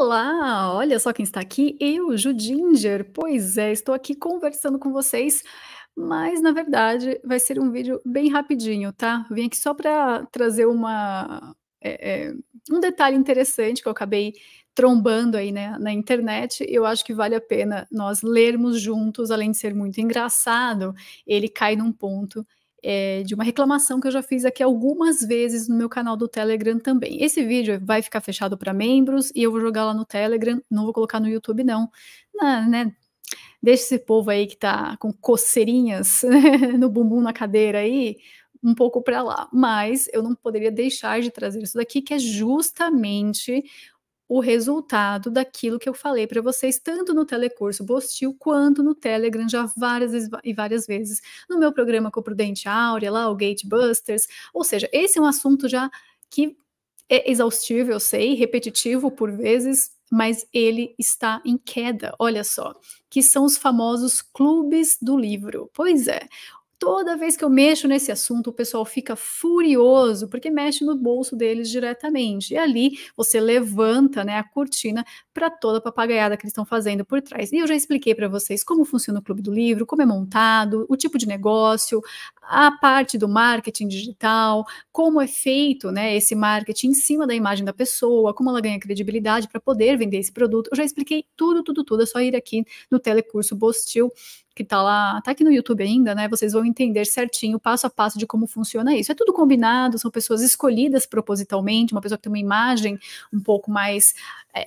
Olá, olha só quem está aqui, eu, Judinger. Pois é, estou aqui conversando com vocês, mas na verdade vai ser um vídeo bem rapidinho, tá? Vim aqui só para trazer uma, é, é, um detalhe interessante que eu acabei trombando aí né, na internet, eu acho que vale a pena nós lermos juntos, além de ser muito engraçado, ele cai num ponto é, de uma reclamação que eu já fiz aqui algumas vezes no meu canal do Telegram também. Esse vídeo vai ficar fechado para membros e eu vou jogar lá no Telegram, não vou colocar no YouTube, não. Na, né? Deixa esse povo aí que tá com coceirinhas né? no bumbum na cadeira aí um pouco para lá, mas eu não poderia deixar de trazer isso daqui, que é justamente o resultado daquilo que eu falei para vocês, tanto no telecurso Bostil quanto no Telegram, já várias e várias vezes, no meu programa Prudente Áurea, lá o Gatebusters. Ou seja, esse é um assunto já que é exaustivo, eu sei, repetitivo por vezes, mas ele está em queda, olha só, que são os famosos clubes do livro. Pois é, Toda vez que eu mexo nesse assunto, o pessoal fica furioso, porque mexe no bolso deles diretamente. E ali você levanta né, a cortina para toda a papagaiada que eles estão fazendo por trás. E eu já expliquei para vocês como funciona o Clube do Livro, como é montado, o tipo de negócio, a parte do marketing digital, como é feito né, esse marketing em cima da imagem da pessoa, como ela ganha credibilidade para poder vender esse produto. Eu já expliquei tudo, tudo, tudo. É só ir aqui no telecurso Bostil que tá lá, tá aqui no YouTube ainda, né? Vocês vão entender certinho, passo a passo, de como funciona isso. É tudo combinado, são pessoas escolhidas propositalmente, uma pessoa que tem uma imagem um pouco mais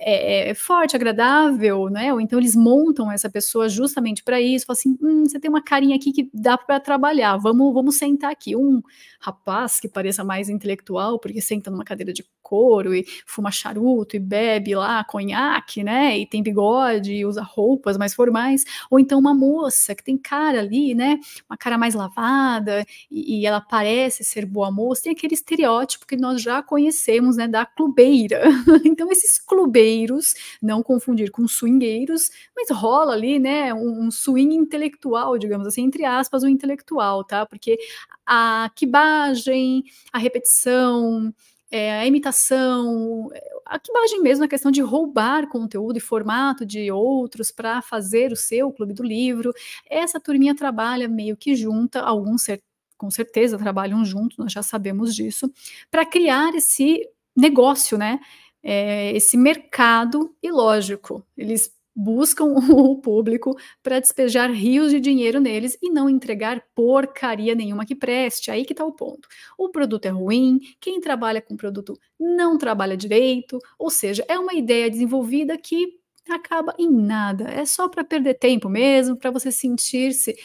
é é, é, é, forte, agradável, né? Ou então eles montam essa pessoa justamente para isso, falam assim, hum, você tem uma carinha aqui que dá para trabalhar, vamos, vamos sentar aqui. Um rapaz que pareça mais intelectual, porque senta numa cadeira de couro e fuma charuto e bebe lá conhaque, né? E tem bigode e usa roupas mais formais, ou então uma moça que tem cara ali, né? Uma cara mais lavada e, e ela parece ser boa moça, tem aquele estereótipo que nós já conhecemos, né? Da clubeira. então esses clubeiros não confundir com swingueiros, mas rola ali, né, um, um swing intelectual, digamos assim, entre aspas, o um intelectual, tá? Porque a quibagem, a repetição, é, a imitação, a quibagem mesmo, a questão de roubar conteúdo e formato de outros para fazer o seu clube do livro. Essa turminha trabalha meio que junta, alguns com certeza trabalham juntos, nós já sabemos disso, para criar esse negócio, né? é, esse mercado ilógico. Eles buscam o público para despejar rios de dinheiro neles e não entregar porcaria nenhuma que preste. Aí que está o ponto. O produto é ruim, quem trabalha com o produto não trabalha direito, ou seja, é uma ideia desenvolvida que acaba em nada. É só para perder tempo mesmo, para você sentir-se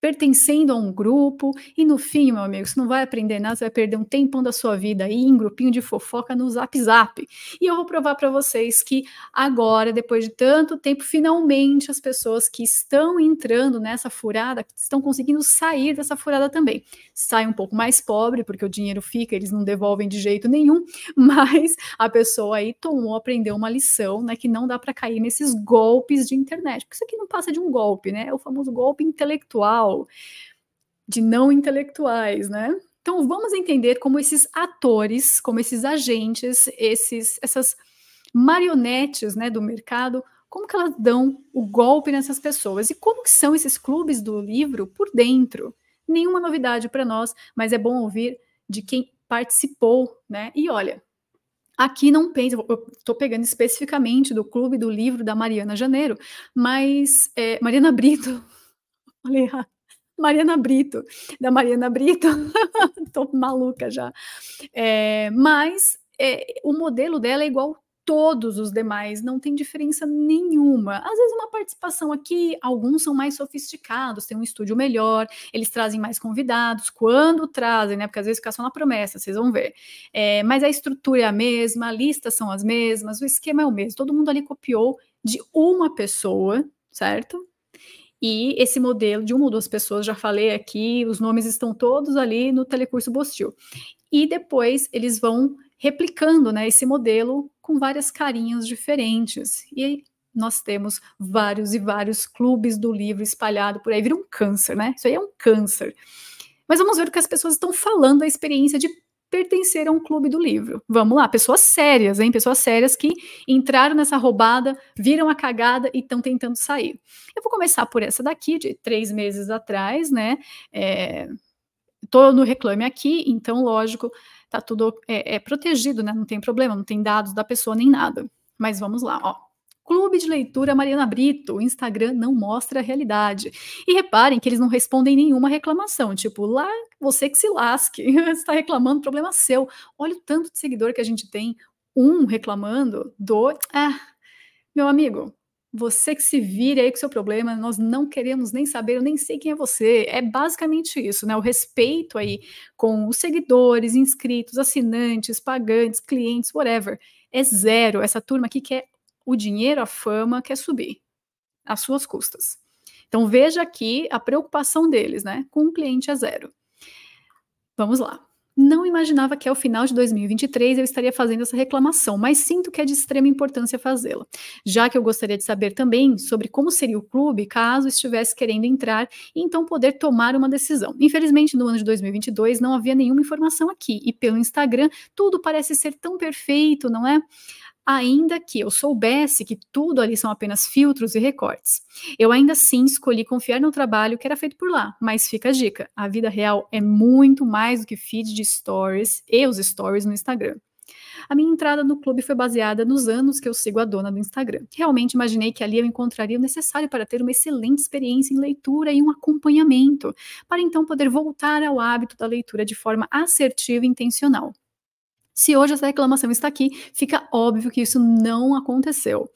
pertencendo a um grupo, e no fim, meu amigo, você não vai aprender nada, você vai perder um tempão da sua vida aí em grupinho de fofoca no Zap Zap. E eu vou provar para vocês que agora, depois de tanto tempo, finalmente as pessoas que estão entrando nessa furada estão conseguindo sair dessa furada também. Sai um pouco mais pobre, porque o dinheiro fica, eles não devolvem de jeito nenhum, mas a pessoa aí tomou, aprendeu uma lição, né, que não dá para cair nesses golpes de internet, porque isso aqui não passa de um golpe, né? É o famoso golpe intelectual de não intelectuais, né? Então vamos entender como esses atores, como esses agentes, esses, essas marionetes né, do mercado, como que elas dão o golpe nessas pessoas e como que são esses clubes do livro por dentro. Nenhuma novidade para nós, mas é bom ouvir de quem participou, né? E olha, aqui não pensa, eu estou pegando especificamente do clube do livro da Mariana Janeiro, mas é, Mariana Brito, falei errado. Mariana Brito, da Mariana Brito, tô maluca já. É, mas é, o modelo dela é igual todos os demais, não tem diferença nenhuma. Às vezes, uma participação aqui, alguns são mais sofisticados, têm um estúdio melhor, eles trazem mais convidados, quando trazem, né? Porque às vezes fica só na promessa, vocês vão ver. É, mas a estrutura é a mesma, listas são as mesmas, o esquema é o mesmo, todo mundo ali copiou de uma pessoa, certo? E esse modelo de uma ou duas pessoas, já falei aqui, os nomes estão todos ali no telecurso Bostil. E depois eles vão replicando né, esse modelo com várias carinhas diferentes. E nós temos vários e vários clubes do livro espalhado por aí. Vira um câncer, né? Isso aí é um câncer. Mas vamos ver o que as pessoas estão falando da experiência de pertencer a um clube do livro. Vamos lá, pessoas sérias, hein? Pessoas sérias que entraram nessa roubada, viram a cagada e estão tentando sair. Eu vou começar por essa daqui, de três meses atrás, né? É, tô no Reclame Aqui, então, lógico, tá tudo é, é protegido, né? Não tem problema, não tem dados da pessoa nem nada. Mas vamos lá, ó. Clube de Leitura Mariana Brito. O Instagram não mostra a realidade. E reparem que eles não respondem nenhuma reclamação, tipo, lá você que se lasque, está reclamando, problema seu. Olha o tanto de seguidor que a gente tem, um reclamando, do, ah, meu amigo, você que se vire aí com seu problema, nós não queremos nem saber, eu nem sei quem é você. É basicamente isso, né? O respeito aí com os seguidores, inscritos, assinantes, pagantes, clientes, whatever. É zero. Essa turma aqui quer o dinheiro, a fama quer subir às suas custas. Então veja aqui a preocupação deles, né? Com o cliente a zero. Vamos lá. Não imaginava que ao final de 2023 eu estaria fazendo essa reclamação, mas sinto que é de extrema importância fazê-la, já que eu gostaria de saber também sobre como seria o clube caso estivesse querendo entrar e então poder tomar uma decisão. Infelizmente, no ano de 2022 não havia nenhuma informação aqui e pelo Instagram tudo parece ser tão perfeito, não é? ainda que eu soubesse que tudo ali são apenas filtros e recortes. Eu ainda assim escolhi confiar no trabalho que era feito por lá, mas fica a dica: a vida real é muito mais do que feed de stories e os stories no Instagram. A minha entrada no clube foi baseada nos anos que eu sigo a dona do Instagram. Realmente imaginei que ali eu encontraria o necessário para ter uma excelente experiência em leitura e um acompanhamento, para então poder voltar ao hábito da leitura de forma assertiva e intencional. Se hoje essa reclamação está aqui, fica óbvio que isso não aconteceu.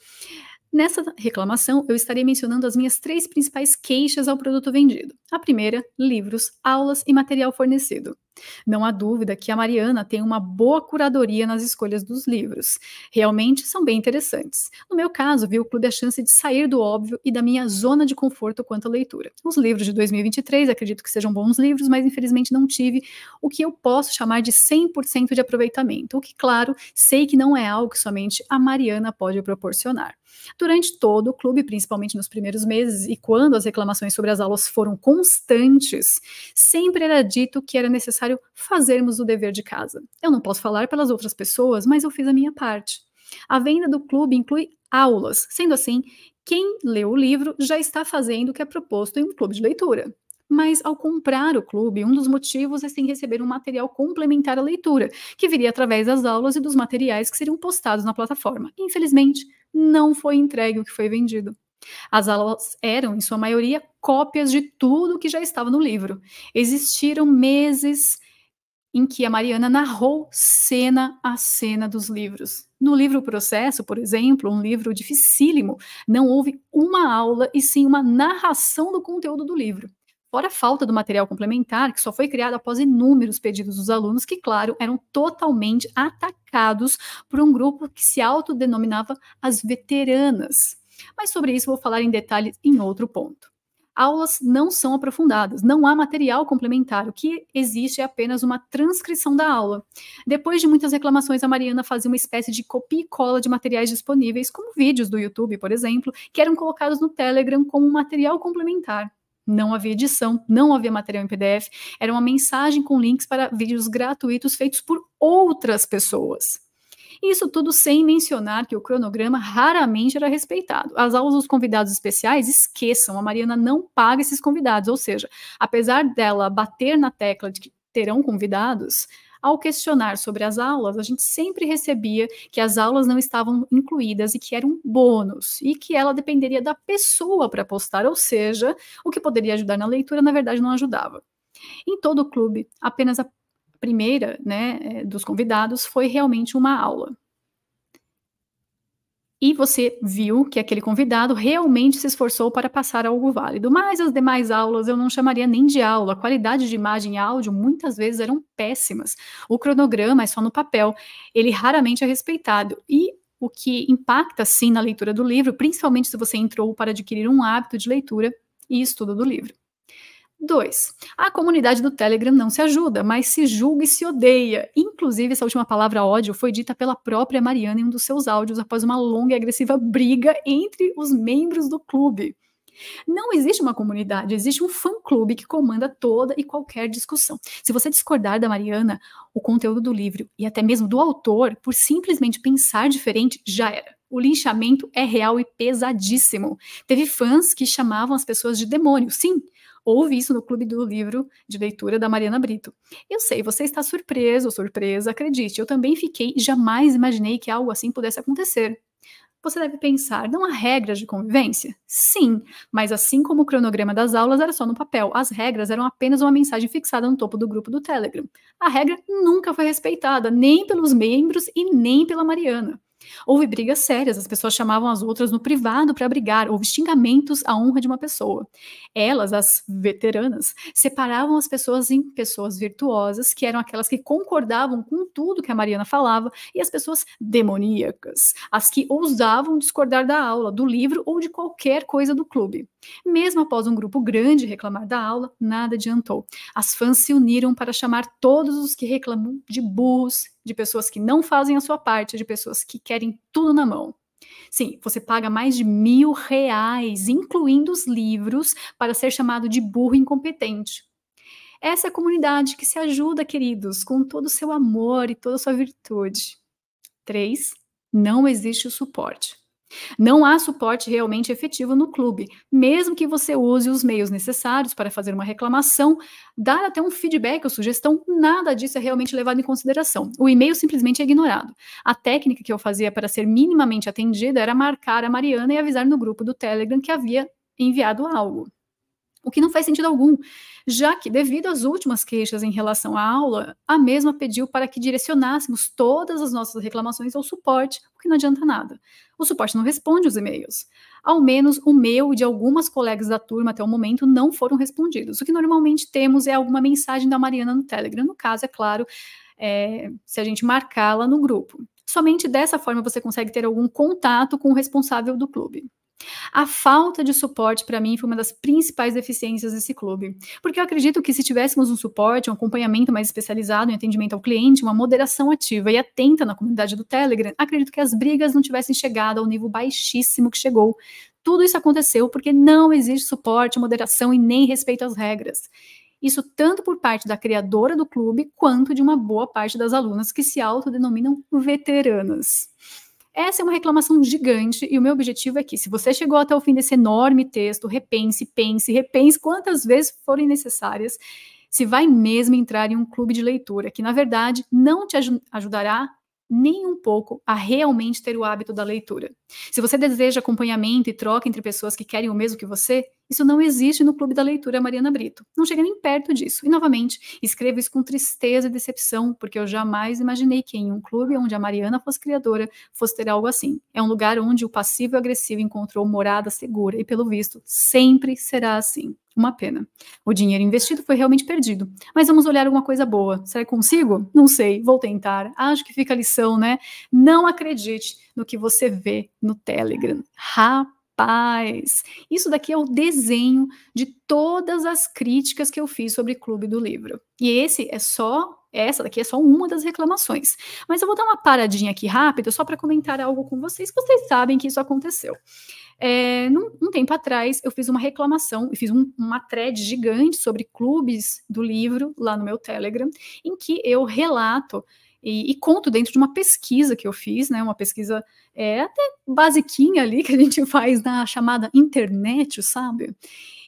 Nessa reclamação, eu estarei mencionando as minhas três principais queixas ao produto vendido. A primeira, livros, aulas e material fornecido. Não há dúvida que a Mariana tem uma boa curadoria nas escolhas dos livros. Realmente são bem interessantes. No meu caso, vi o clube é a chance de sair do óbvio e da minha zona de conforto quanto à leitura. Os livros de 2023 acredito que sejam bons livros, mas infelizmente não tive o que eu posso chamar de 100% de aproveitamento, o que, claro, sei que não é algo que somente a Mariana pode proporcionar. Durante todo o clube, principalmente nos primeiros meses e quando as reclamações sobre as aulas foram constantes, sempre era dito que era necessário necessário fazermos o dever de casa. Eu não posso falar pelas outras pessoas, mas eu fiz a minha parte. A venda do clube inclui aulas, sendo assim, quem leu o livro já está fazendo o que é proposto em um clube de leitura. Mas ao comprar o clube, um dos motivos é sim receber um material complementar à leitura, que viria através das aulas e dos materiais que seriam postados na plataforma. Infelizmente, não foi entregue o que foi vendido. As aulas eram, em sua maioria, cópias de tudo que já estava no livro. Existiram meses em que a Mariana narrou cena a cena dos livros. No livro Processo, por exemplo, um livro dificílimo, não houve uma aula e sim uma narração do conteúdo do livro. Fora a falta do material complementar, que só foi criado após inúmeros pedidos dos alunos, que, claro, eram totalmente atacados por um grupo que se autodenominava as veteranas mas sobre isso vou falar em detalhes em outro ponto. Aulas não são aprofundadas, não há material complementar, o que existe é apenas uma transcrição da aula. Depois de muitas reclamações, a Mariana fazia uma espécie de copia e cola de materiais disponíveis, como vídeos do YouTube, por exemplo, que eram colocados no Telegram como material complementar. Não havia edição, não havia material em PDF, era uma mensagem com links para vídeos gratuitos feitos por outras pessoas. Isso tudo sem mencionar que o cronograma raramente era respeitado. As aulas dos convidados especiais, esqueçam, a Mariana não paga esses convidados, ou seja, apesar dela bater na tecla de que terão convidados, ao questionar sobre as aulas, a gente sempre recebia que as aulas não estavam incluídas e que era um bônus e que ela dependeria da pessoa para postar, ou seja, o que poderia ajudar na leitura, na verdade, não ajudava. Em todo o clube, apenas a primeira, né, é, dos convidados foi realmente uma aula. E você viu que aquele convidado realmente se esforçou para passar algo válido. Mas as demais aulas eu não chamaria nem de aula. A qualidade de imagem e áudio muitas vezes eram péssimas. O cronograma é só no papel, ele raramente é respeitado. E o que impacta sim na leitura do livro, principalmente se você entrou para adquirir um hábito de leitura e estudo do livro. 2. A comunidade do Telegram não se ajuda, mas se julga e se odeia. Inclusive, essa última palavra ódio foi dita pela própria Mariana em um dos seus áudios após uma longa e agressiva briga entre os membros do clube. Não existe uma comunidade, existe um fã-clube que comanda toda e qualquer discussão. Se você discordar da Mariana, o conteúdo do livro e até mesmo do autor, por simplesmente pensar diferente, já era. O linchamento é real e pesadíssimo. Teve fãs que chamavam as pessoas de demônio. Sim, Houve isso no Clube do Livro de Leitura da Mariana Brito. Eu sei, você está surpreso surpresa, acredite, eu também fiquei, jamais imaginei que algo assim pudesse acontecer. Você deve pensar, não há regras de convivência? Sim, mas assim como o cronograma das aulas era só no papel, as regras eram apenas uma mensagem fixada no topo do grupo do Telegram. A regra nunca foi respeitada, nem pelos membros e nem pela Mariana. Houve brigas sérias, as pessoas chamavam as outras no privado para brigar, houve xingamentos à honra de uma pessoa. Elas, as veteranas, separavam as pessoas em pessoas virtuosas, que eram aquelas que concordavam com tudo que a Mariana falava, e as pessoas demoníacas, as que ousavam discordar da aula, do livro ou de qualquer coisa do clube. Mesmo após um grupo grande reclamar da aula, nada adiantou. As fãs se uniram para chamar todos os que reclamam de burros, de pessoas que não fazem a sua parte, de pessoas que querem tudo na mão. Sim, você paga mais de mil reais, incluindo os livros, para ser chamado de burro incompetente. Essa é a comunidade que se ajuda, queridos, com todo o seu amor e toda a sua virtude. 3. Não existe o suporte. Não há suporte realmente efetivo no clube, mesmo que você use os meios necessários para fazer uma reclamação, dar até um feedback ou sugestão, nada disso é realmente levado em consideração. O e-mail simplesmente é ignorado. A técnica que eu fazia para ser minimamente atendida era marcar a Mariana e avisar no grupo do Telegram que havia enviado algo o que não faz sentido algum, já que, devido às últimas queixas em relação à aula, a mesma pediu para que direcionássemos todas as nossas reclamações ao suporte, o que não adianta nada. O suporte não responde os e-mails. Ao menos o meu e de algumas colegas da turma até o momento não foram respondidos. O que normalmente temos é alguma mensagem da Mariana no Telegram, no caso, é claro, é, se a gente marcá-la no grupo. Somente dessa forma você consegue ter algum contato com o responsável do clube. A falta de suporte, para mim, foi uma das principais deficiências desse clube. Porque eu acredito que se tivéssemos um suporte, um acompanhamento mais especializado em atendimento ao cliente, uma moderação ativa e atenta na comunidade do Telegram, acredito que as brigas não tivessem chegado ao nível baixíssimo que chegou. Tudo isso aconteceu porque não existe suporte, moderação e nem respeito às regras. Isso tanto por parte da criadora do clube quanto de uma boa parte das alunas que se autodenominam veteranas. Essa é uma reclamação gigante e o meu objetivo é que, se você chegou até o fim desse enorme texto, repense, pense, repense quantas vezes forem necessárias, se vai mesmo entrar em um clube de leitura, que na verdade não te aj ajudará nem um pouco a realmente ter o hábito da leitura. Se você deseja acompanhamento e troca entre pessoas que querem o mesmo que você, isso não existe no Clube da Leitura Mariana Brito. Não chega nem perto disso. E, novamente, escrevo isso com tristeza e decepção, porque eu jamais imaginei que em um clube onde a Mariana fosse criadora, fosse ter algo assim. É um lugar onde o passivo e o agressivo encontrou morada segura, e, pelo visto, sempre será assim. Uma pena. O dinheiro investido foi realmente perdido. Mas vamos olhar alguma coisa boa. Será que consigo? Não sei. Vou tentar. Acho que fica a lição, né? Não acredite no que você vê no Telegram. Rapaz isso daqui é o desenho de todas as críticas que eu fiz sobre Clube do Livro. E esse é só essa daqui é só uma das reclamações. Mas eu vou dar uma paradinha aqui rápida só para comentar algo com vocês, que vocês sabem que isso aconteceu. É, num, um tempo atrás, eu fiz uma reclamação e fiz um, uma thread gigante sobre clubes do livro lá no meu Telegram, em que eu relato e, e, conto dentro de uma pesquisa que eu fiz, né, uma pesquisa é, até basiquinha ali que a gente faz na chamada internet, sabe?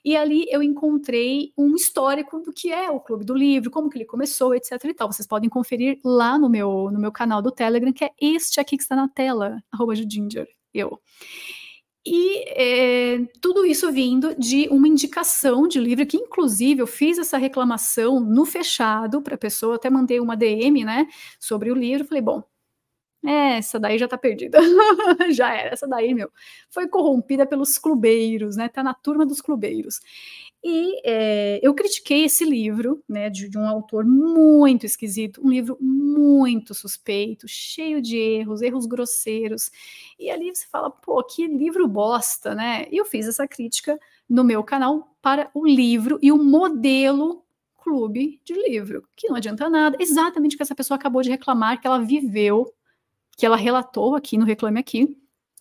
E ali eu encontrei um histórico do que é o Clube do Livro, como que ele começou, etc e tal. Vocês podem conferir lá no meu, no meu canal do Telegram, que é este aqui que está na tela, arroba eu. E é, tudo isso vindo de uma indicação de livro, que inclusive eu fiz essa reclamação no fechado para a pessoa, até mandei uma DM, né, sobre o livro. Falei, bom, é, essa daí já está perdida. já era, essa daí, meu. Foi corrompida pelos clubeiros, né? está na turma dos clubeiros. E é, eu critiquei esse livro, né, de, de, um autor muito esquisito, um livro muito suspeito, cheio de erros, erros grosseiros. E ali você fala, pô, que livro bosta, né? E eu fiz essa crítica no meu canal para o livro e o modelo clube de livro, que não adianta nada, exatamente o que essa pessoa acabou de reclamar, que ela viveu, que ela relatou aqui no Reclame Aqui,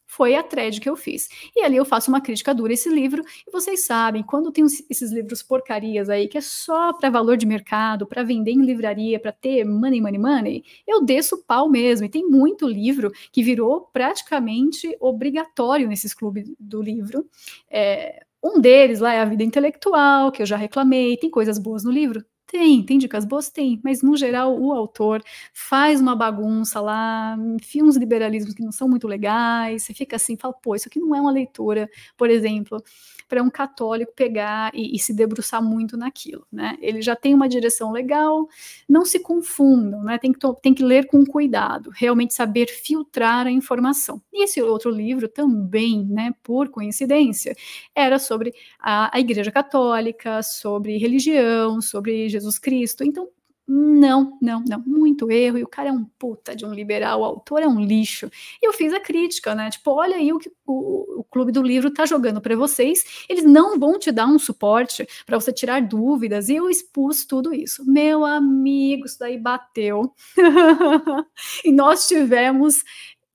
foi a thread que eu fiz. E ali eu faço uma crítica dura a esse livro, e vocês sabem, quando tem esses livros porcarias aí, que é só para valor de mercado, para vender em livraria, para ter money, money, money, eu desço pau mesmo. E tem muito livro que virou praticamente obrigatório nesses clubes do livro. É, um deles lá é a vida intelectual, que eu já reclamei, tem coisas boas no livro? Tem, tem dicas boas? Tem, mas no geral o autor faz uma bagunça lá, enfia uns liberalismos que não são muito legais, você fica assim, fala, pô, isso aqui não é uma leitura, por exemplo, para um católico pegar e, e, se debruçar muito naquilo, né? Ele já tem uma direção legal, não se confundam, né? Tem que, tem que ler com cuidado, realmente saber filtrar a informação. E esse outro livro também, né, por coincidência, era sobre a, a Igreja Católica, sobre religião, sobre Jesus Jesus Cristo. Então, não, não, não, muito erro, e o cara é um puta de um liberal, o autor é um lixo. E eu fiz a crítica, né? Tipo, olha aí o que o, o Clube do Livro tá jogando para vocês, eles não vão te dar um suporte para você tirar dúvidas, e eu expus tudo isso. Meu amigo, isso daí bateu. e nós tivemos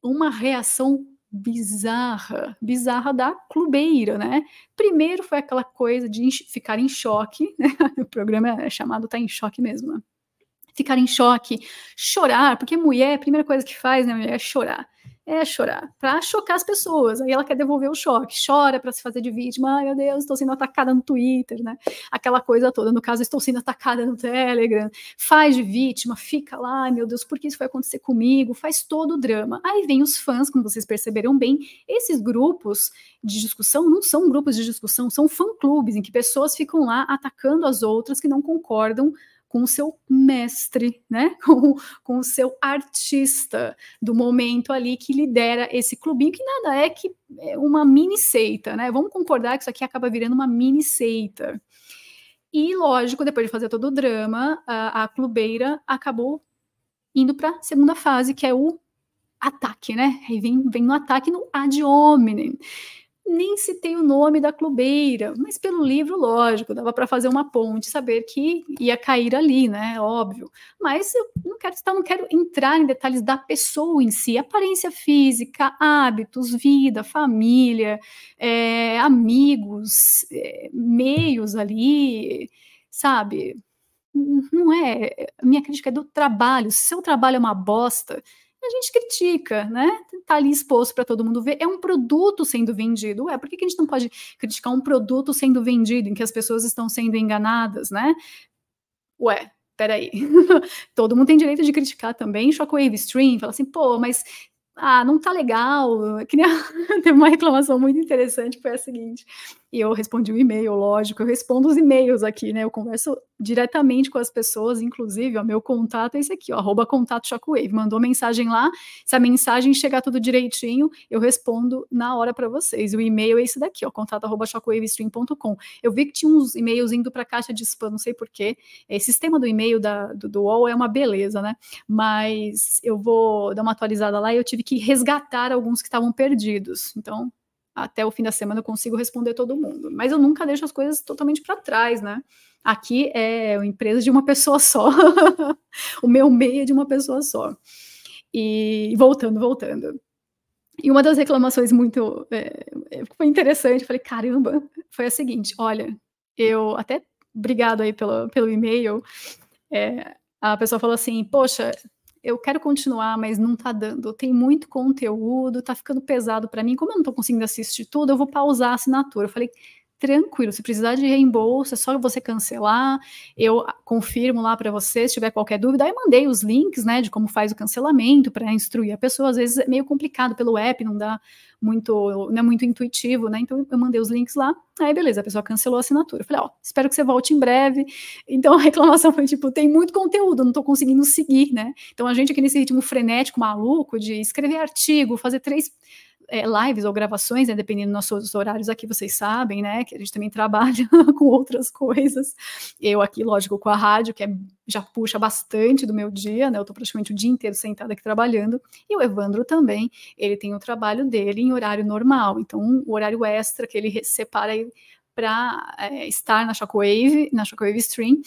uma reação bizarra, bizarra da clubeira, né? Primeiro foi aquela coisa de ficar em choque, né? o programa é chamado Tá em Choque mesmo, né? Ficar em choque, chorar, porque mulher, a primeira coisa que faz, né, mulher, é chorar é chorar, para chocar as pessoas. Aí ela quer devolver o choque, chora para se fazer de vítima. Ai, meu Deus, estou sendo atacada no Twitter, né? Aquela coisa toda. No caso, estou sendo atacada no Telegram. Faz de vítima, fica lá, ai, meu Deus, por que isso vai acontecer comigo? Faz todo o drama. Aí vem os fãs, como vocês perceberam bem, esses grupos de discussão não são grupos de discussão, são fã-clubes em que pessoas ficam lá atacando as outras que não concordam com o seu mestre, né? Com, com o seu artista do momento ali que lidera esse clubinho, que nada é que é uma mini seita, né? Vamos concordar que isso aqui acaba virando uma mini seita. E lógico, depois de fazer todo o drama, a, a clubeira acabou indo para a segunda fase, que é o ataque, né? Aí vem, vem no ataque no ad hominem nem citei o nome da clubeira, mas pelo livro, lógico, dava para fazer uma ponte, saber que ia cair ali, né? Óbvio. Mas eu não quero, não quero entrar em detalhes da pessoa em si, aparência física, hábitos, vida, família, é, amigos, é, meios ali, sabe? Não é. Minha crítica é do trabalho. Se o seu trabalho é uma bosta, a gente critica, né? Tá ali exposto para todo mundo ver. É um produto sendo vendido. Ué, por que, que a gente não pode criticar um produto sendo vendido, em que as pessoas estão sendo enganadas, né? Ué, peraí. todo mundo tem direito de criticar também shockwave stream, falar assim, pô, mas ah, não tá legal. Eh, que nem a... teve uma reclamação muito interessante, foi a seguinte. E eu respondi o um e-mail, lógico, eu respondo os e-mails aqui, né? Eu converso diretamente com as pessoas, inclusive, o meu contato é esse aqui, ó, arroba contato Shockwave. Mandou mensagem lá, se a mensagem chegar tudo direitinho, eu respondo na hora para vocês. O e-mail é esse daqui, ó, contato arroba shockwavestream.com. Eu vi que tinha uns e-mails indo para caixa de spam, não sei porquê. Eh, esse sistema do e-mail da, do, do UOL é uma beleza, né? Mas eu vou dar uma atualizada lá e eu tive que que resgatar alguns que estavam perdidos. Então, até o fim da semana eu consigo responder todo mundo. Mas eu nunca deixo as coisas totalmente para trás, né? Aqui é a empresa de uma pessoa só, o meu meio é de uma pessoa só. E voltando, voltando. E uma das reclamações muito é, é foi interessante, falei, caramba, foi a seguinte: olha, eu até obrigado aí pelo, pelo e-mail. É, a pessoa falou assim: Poxa, eu quero continuar, mas não tá dando. Tem muito conteúdo, tá ficando pesado para mim. Como eu não tô conseguindo assistir tudo, eu vou pausar a assinatura. Eu falei, tranquilo, se precisar de reembolso, é só você cancelar. Eu confirmo lá para você se tiver qualquer dúvida. Aí mandei os links, né, de como faz o cancelamento para instruir a pessoa. Às vezes é meio complicado pelo app, não dá muito, não é muito intuitivo, né? Então eu mandei os links lá. Aí beleza, a pessoa cancelou a assinatura. Eu falei, ó, espero que você volte em breve. Então a reclamação foi tipo, tem muito conteúdo, não tô conseguindo seguir, né? Então a gente aqui nesse ritmo frenético, maluco de escrever artigo, fazer três é, lives ou gravações, né, dependendo dos nossos horários aqui, vocês sabem, né, que a gente também trabalha com outras coisas. Eu aqui, lógico, com a rádio, que é, já puxa bastante do meu dia, né, eu estou praticamente o dia inteiro sentada aqui trabalhando, e o Evandro também, ele tem o trabalho dele em horário normal, então um, o horário extra que ele separa para é, estar na Shockwave, na Shockwave Stream,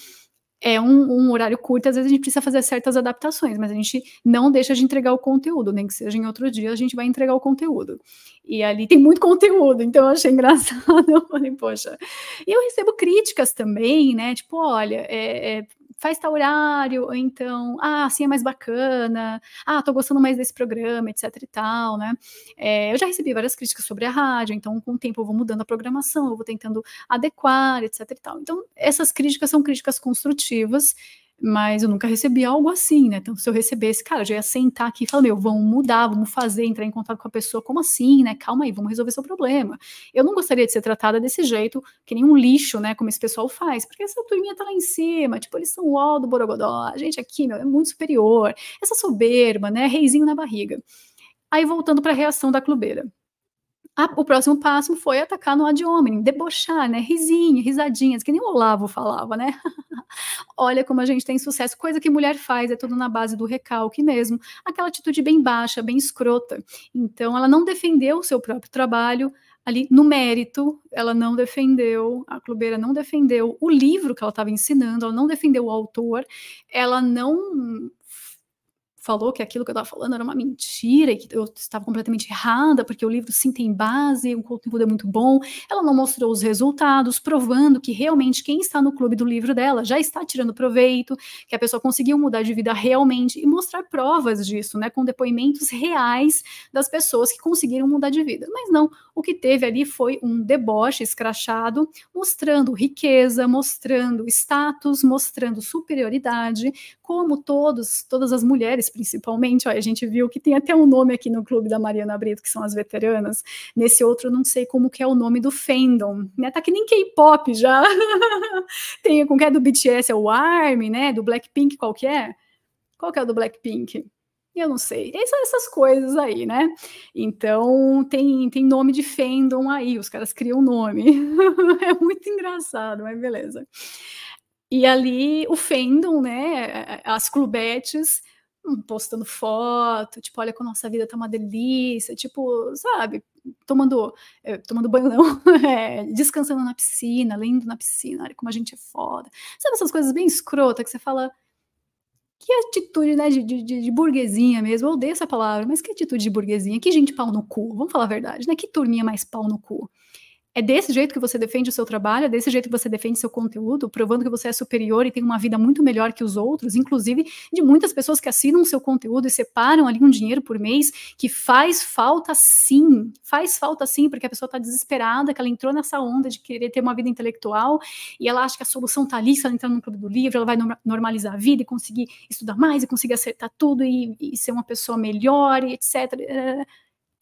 é um, um, horário curto, às vezes a gente precisa fazer certas adaptações, mas a gente não deixa de entregar o conteúdo, nem que seja em outro dia, a gente vai entregar o conteúdo. E ali tem muito conteúdo, então eu achei engraçado. Eu falei, poxa. E eu recebo críticas também, né? Tipo, olha, é, é, faz tal horário, ou então, ah, assim é mais bacana, ah, tô gostando mais desse programa, etc e tal, né? É, eu já recebi várias críticas sobre a rádio, então com o tempo eu vou mudando a programação, eu vou tentando adequar, etc e tal. Então, essas críticas são críticas construtivas, mas eu nunca recebi algo assim, né? Então, se eu recebesse, cara, eu já ia sentar aqui e falar, meu, vamos mudar, vamos fazer, entrar em contato com a pessoa, como assim, né? Calma aí, vamos resolver seu problema. Eu não gostaria de ser tratada desse jeito, que nem um lixo, né? Como esse pessoal faz, porque essa turminha tá lá em cima, tipo, eles são o do Borogodó, a gente aqui, meu, é muito superior, essa soberba, né? Reizinho na barriga. Aí, voltando para a reação da clubeira a, o próximo passo foi atacar no ad hominem, debochar, né? Risinho, risadinhas, que nem o Olavo falava, né? Olha como a gente tem sucesso, coisa que mulher faz, é tudo na base do recalque mesmo, aquela atitude bem baixa, bem escrota. Então, ela não defendeu o seu próprio trabalho, ali no mérito, ela não defendeu, a clubeira não defendeu o livro que ela estava ensinando, ela não defendeu o autor, ela não falou que aquilo que eu estava falando era uma mentira e que eu estava completamente errada, porque o livro sim tem base, o conteúdo é muito bom. Ela não mostrou os resultados, provando que realmente quem está no clube do livro dela já está tirando proveito, que a pessoa conseguiu mudar de vida realmente e mostrar provas disso, né, com depoimentos reais das pessoas que conseguiram mudar de vida. Mas não, o que teve ali foi um deboche escrachado, mostrando riqueza, mostrando status, mostrando superioridade, como todos, todas as mulheres principalmente, ó, a gente viu que tem até um nome aqui no clube da Mariana Brito, que são as veteranas, nesse outro eu não sei como que é o nome do fandom, né, tá que nem K-pop já, tem com que é do BTS, é o ARMY, né, do Blackpink qualquer, é? qual que é o do Blackpink? eu não sei. Essas, essas coisas aí, né? Então, tem, tem nome de fandom aí, os caras criam nome. é muito engraçado, mas beleza. E ali o fandom, né? As clubetes hum, postando foto, tipo, olha como nossa vida tá uma delícia, tipo, sabe, tomando, é, tomando banho não, é, descansando na piscina, lendo na piscina, olha como a gente é foda. Sabe essas coisas bem escrotas que você fala, que atitude, né, de, de, de, burguesinha mesmo, eu odeio essa palavra, mas que atitude de burguesinha, que gente pau no cu, vamos falar a verdade, né, que turminha mais pau no cu. É desse jeito que você defende o seu trabalho, é desse jeito que você defende seu conteúdo, provando que você é superior e tem uma vida muito melhor que os outros, inclusive de muitas pessoas que assinam o seu conteúdo e separam ali um dinheiro por mês, que faz falta sim, faz falta sim, porque a pessoa está desesperada, que ela entrou nessa onda de querer ter uma vida intelectual e ela acha que a solução está ali, se ela entrar no clube do livro, ela vai normalizar a vida e conseguir estudar mais e conseguir acertar tudo e, e ser uma pessoa melhor e etc.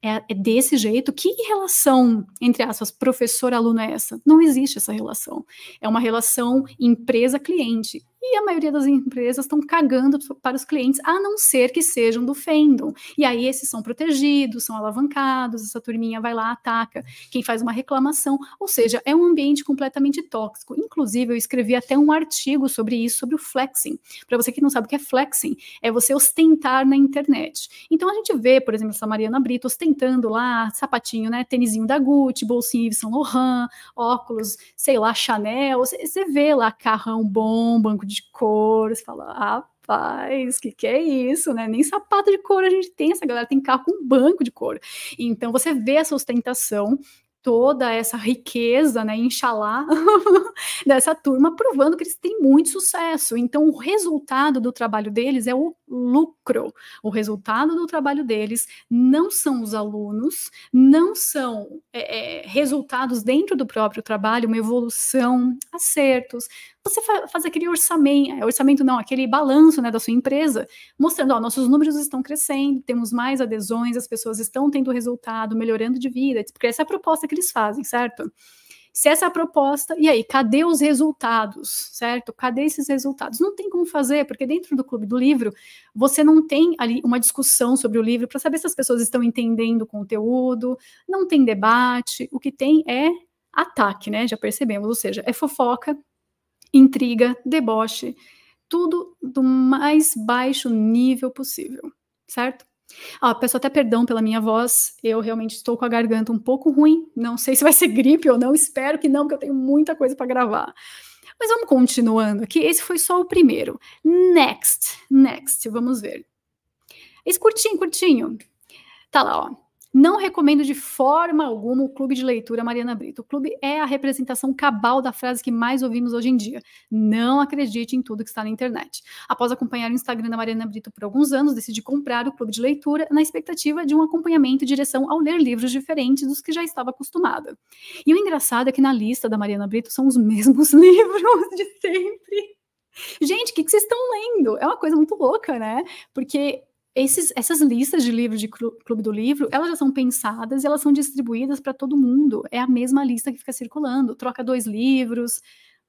É, é desse jeito? Que relação, entre aspas, professor-aluno é essa? Não existe essa relação. É uma relação empresa-cliente. E a maioria das empresas estão cagando para os clientes, a não ser que sejam do Fendon. E aí esses são protegidos, são alavancados, essa turminha vai lá, ataca quem faz uma reclamação. Ou seja, é um ambiente completamente tóxico. Inclusive, eu escrevi até um artigo sobre isso, sobre o flexing. Para você que não sabe o que é flexing, é você ostentar na internet. Então a gente vê, por exemplo, essa Mariana Brito ostentando lá, sapatinho, né, tênisinho da Gucci, bolsinha Yves Saint Laurent, óculos, sei lá, Chanel. Você vê lá carrão bom, banco de cor, você fala, rapaz, que que é isso, né? Nem sapato de cor a gente tem, essa galera tem carro com banco de couro. Então você vê essa ostentação toda essa riqueza, né, inxalá, dessa turma, provando que eles têm muito sucesso. Então, o resultado do trabalho deles é o lucro. O resultado do trabalho deles não são os alunos, não são é, é resultados dentro do próprio trabalho, uma evolução, acertos. Você faz aquele orçamento, é, orçamento não, aquele balanço né, da sua empresa, mostrando, ó, nossos números estão crescendo, temos mais adesões, as pessoas estão tendo resultado, melhorando de vida, porque essa é a proposta que eles fazem, certo? Se essa proposta, e aí, cadê os resultados, certo? Cadê esses resultados? Não tem como fazer, porque dentro do clube do livro, você não tem ali uma discussão sobre o livro para saber se as pessoas estão entendendo o conteúdo, não tem debate, o que tem é ataque, né? Já percebemos, ou seja, é fofoca, intriga, deboche, tudo do mais baixo nível possível, certo? Ah, peço até perdão pela minha voz, eu realmente estou com a garganta um pouco ruim, não sei se vai ser gripe ou não, espero que não, porque eu tenho muita coisa para gravar. Mas vamos continuando aqui, esse foi só o primeiro. Next, next, vamos ver. Esse curtinho, curtinho. Tá lá, ó. Não recomendo de forma alguma o clube de leitura Mariana Brito. O clube é a representação cabal da frase que mais ouvimos hoje em dia. Não acredite em tudo que está na internet. Após acompanhar o Instagram da Mariana Brito por alguns anos, decidi comprar o clube de leitura na expectativa de um acompanhamento e direção ao ler livros diferentes dos que já estava acostumada. E o engraçado é que na lista da Mariana Brito são os mesmos livros de sempre. Gente, o que, que vocês estão lendo? É uma coisa muito louca, né? Porque esses, essas listas de livros de Clube do Livro, elas já são pensadas e elas são distribuídas para todo mundo. É a mesma lista que fica circulando. Troca dois livros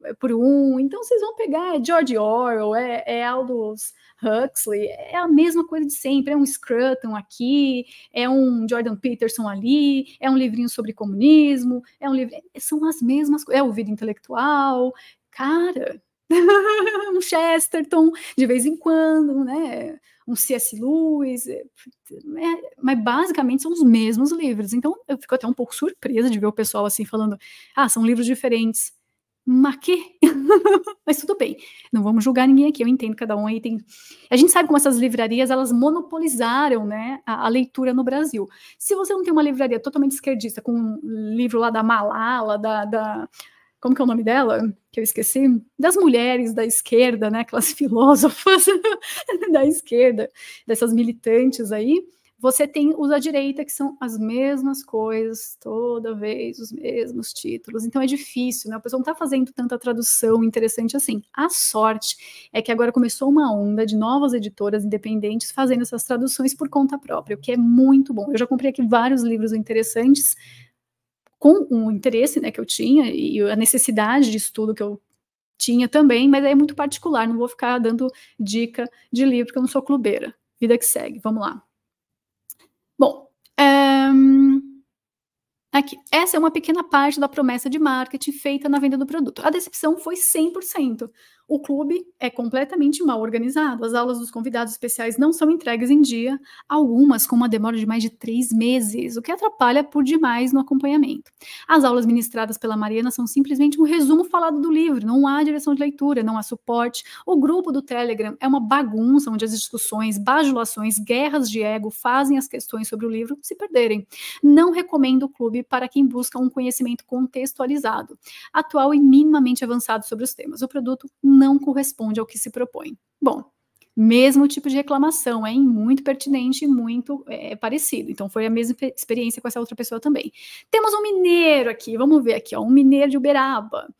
eh, por um. Então vocês vão pegar é George Orwell, é, é Aldous Huxley, é a mesma coisa de sempre. É um Scruton aqui, é um Jordan Peterson ali, é um livrinho sobre comunismo, é um livro. São as mesmas coisas. É o vida intelectual. Cara, um Chesterton de vez em quando, né? Um C.S. Lewis, é, né? mas basicamente são os mesmos livros. Então eu fico até um pouco surpresa de ver o pessoal assim falando: ah, são livros diferentes. Mas que? mas tudo bem, não vamos julgar ninguém aqui, eu entendo cada um aí tem. A gente sabe como essas livrarias elas monopolizaram né, a, a leitura no Brasil. Se você não tem uma livraria totalmente esquerdista, com um livro lá da Malala, da, da como que é o nome dela? Que eu esqueci, das mulheres da esquerda, né, aquelas filósofas da esquerda, dessas militantes aí, você tem os da direita, que são as mesmas coisas, toda vez, os mesmos títulos. Então é difícil, né? A pessoa não está fazendo tanta tradução interessante assim. A sorte é que agora começou uma onda de novas editoras independentes fazendo essas traduções por conta própria, o que é muito bom. Eu já comprei aqui vários livros interessantes com o interesse né, que eu tinha e a necessidade de estudo que eu tinha também, mas é muito particular, não vou ficar dando dica de livro, porque eu não sou clubeira. Vida que segue, vamos lá. Bom, um, eh, Aqui, essa é uma pequena parte da promessa de marketing feita na venda do produto. A decepção foi 100%. O clube é completamente mal organizado, as aulas dos convidados especiais não são entregues em dia, algumas com uma demora de mais de três meses, o que atrapalha por demais no acompanhamento. As aulas ministradas pela Mariana são simplesmente um resumo falado do livro, não há direção de leitura, não há suporte. O grupo do Telegram é uma bagunça onde as discussões, bajulações, guerras de ego fazem as questões sobre o livro se perderem. Não recomendo o clube YouTube para quem busca um conhecimento contextualizado, atual e minimamente avançado sobre os temas. O produto não corresponde ao que se propõe. Bom, mesmo tipo de reclamação, é muito pertinente e muito é, parecido. Então foi a mesma experiência com essa outra pessoa também. Temos um mineiro aqui, vamos ver aqui, ó, um mineiro de Uberaba.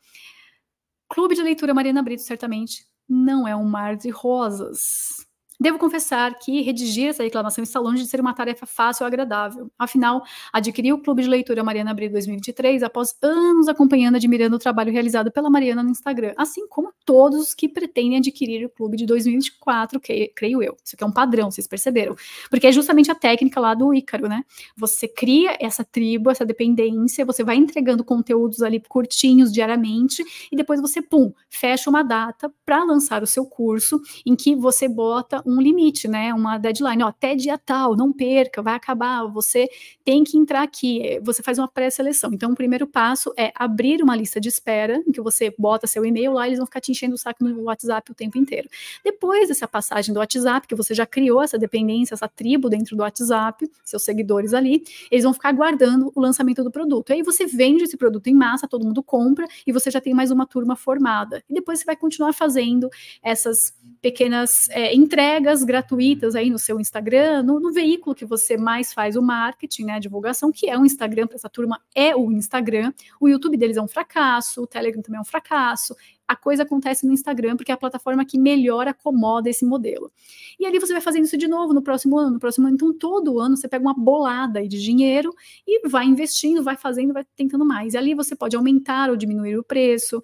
Clube de Leitura Mariana Brito, certamente, não é um mar de rosas. Devo confessar que redigir essa reclamação está longe de ser uma tarefa fácil ou agradável. Afinal, adquiri o Clube de Leitura Mariana Abril 2023 após anos acompanhando e admirando o trabalho realizado pela Mariana no Instagram, assim como todos que pretendem adquirir o Clube de 2024, que, creio eu. Isso aqui é um padrão, vocês perceberam. Porque é justamente a técnica lá do Ícaro, né? Você cria essa tribo, essa dependência, você vai entregando conteúdos ali curtinhos diariamente e depois você, pum, fecha uma data para lançar o seu curso em que você bota um limite, né? Uma deadline, ó, até dia tal, não perca, vai acabar, você tem que entrar aqui, você faz uma pré-seleção. Então, o primeiro passo é abrir uma lista de espera, em que você bota seu e-mail lá, eles vão ficar te enchendo o saco no WhatsApp o tempo inteiro. Depois dessa passagem do WhatsApp, que você já criou essa dependência, essa tribo dentro do WhatsApp, seus seguidores ali, eles vão ficar aguardando o lançamento do produto. Aí você vende esse produto em massa, todo mundo compra e você já tem mais uma turma formada. E depois você vai continuar fazendo essas pequenas é, entregas entregas gratuitas aí no seu Instagram, no, no veículo que você mais faz o marketing, né, a divulgação, que é o Instagram, para essa turma é o Instagram. O YouTube deles é um fracasso, o Telegram também é um fracasso. A coisa acontece no Instagram, porque é a plataforma que melhor acomoda esse modelo. E ali você vai fazendo isso de novo no próximo ano, no próximo ano. Então, todo ano você pega uma bolada de dinheiro e vai investindo, vai fazendo, vai tentando mais. E ali você pode aumentar ou diminuir o preço,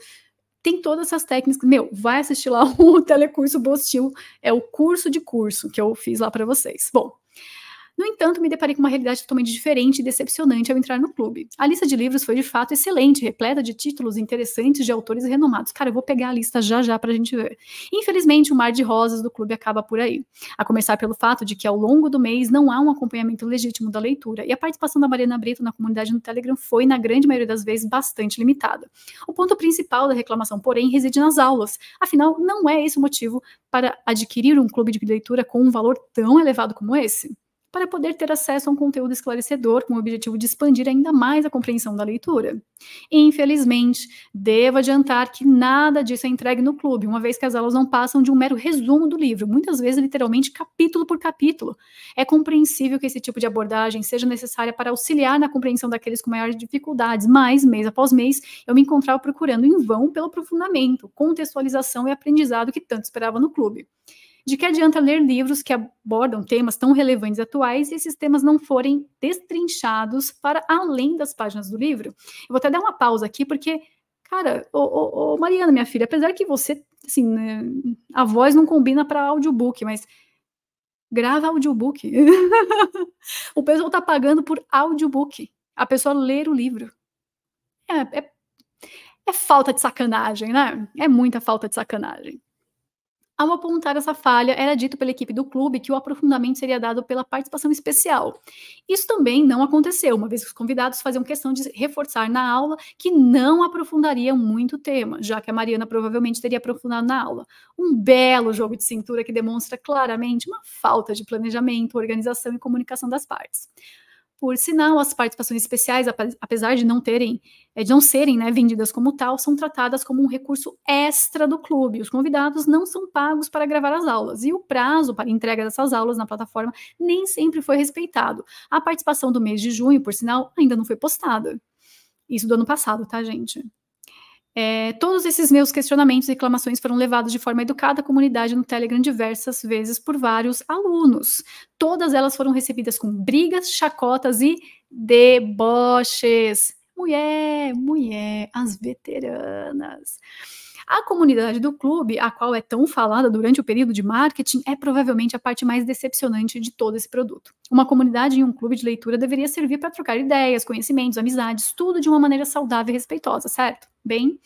tem todas essas técnicas. Meu, vai assistir lá o Telecurso Bostil, é o curso de curso que eu fiz lá para vocês. Bom, no entanto, me deparei com uma realidade totalmente diferente e decepcionante ao entrar no clube. A lista de livros foi de fato excelente, repleta de títulos interessantes de autores renomados. Cara, eu vou pegar a lista já já pra gente ver. Infelizmente, o mar de rosas do clube acaba por aí. A começar pelo fato de que ao longo do mês não há um acompanhamento legítimo da leitura e a participação da Mariana Brito na comunidade no Telegram foi, na grande maioria das vezes, bastante limitada. O ponto principal da reclamação, porém, reside nas aulas. Afinal, não é esse o motivo para adquirir um clube de leitura com um valor tão elevado como esse para poder ter acesso a um conteúdo esclarecedor com o objetivo de expandir ainda mais a compreensão da leitura. Infelizmente, devo adiantar que nada disso é entregue no clube, uma vez que as aulas não passam de um mero resumo do livro, muitas vezes literalmente capítulo por capítulo. É compreensível que esse tipo de abordagem seja necessária para auxiliar na compreensão daqueles com maiores dificuldades, mas mês após mês eu me encontrava procurando em vão pelo aprofundamento, contextualização e aprendizado que tanto esperava no clube. De que adianta ler livros que abordam temas tão relevantes atuais e esses temas não forem destrinchados para além das páginas do livro? Eu vou até dar uma pausa aqui, porque Cara, ô, ô, ô, Mariana, minha filha, apesar que você, assim, né, a voz não combina para audiobook, mas grava audiobook. o pessoal está pagando por audiobook. A pessoa ler o livro. É, é, é falta de sacanagem, né? É muita falta de sacanagem. Ao apontar essa falha, era dito pela equipe do clube que o aprofundamento seria dado pela participação especial. Isso também não aconteceu, uma vez que os convidados faziam questão de reforçar na aula que não aprofundariam muito o tema, já que a Mariana provavelmente teria aprofundado na aula. Um belo jogo de cintura que demonstra claramente uma falta de planejamento, organização e comunicação das partes. Por sinal, as participações especiais, apesar de não terem, eh, de não serem né, vendidas como tal, são tratadas como um recurso extra do clube. Os convidados não são pagos para gravar as aulas e o prazo para entrega dessas aulas na plataforma nem sempre foi respeitado. A participação do mês de junho, por sinal, ainda não foi postada. Isso do ano passado, tá, gente? É, todos esses meus questionamentos e reclamações foram levados de forma educada à comunidade no Telegram diversas vezes por vários alunos. Todas elas foram recebidas com brigas, chacotas e deboches. Mulher, mulher, as veteranas. A comunidade do clube, a qual é tão falada durante o período de marketing, é provavelmente a parte mais decepcionante de todo esse produto. Uma comunidade em um clube de leitura deveria servir para trocar ideias, conhecimentos, amizades, tudo de uma maneira saudável e respeitosa, certo? Bem,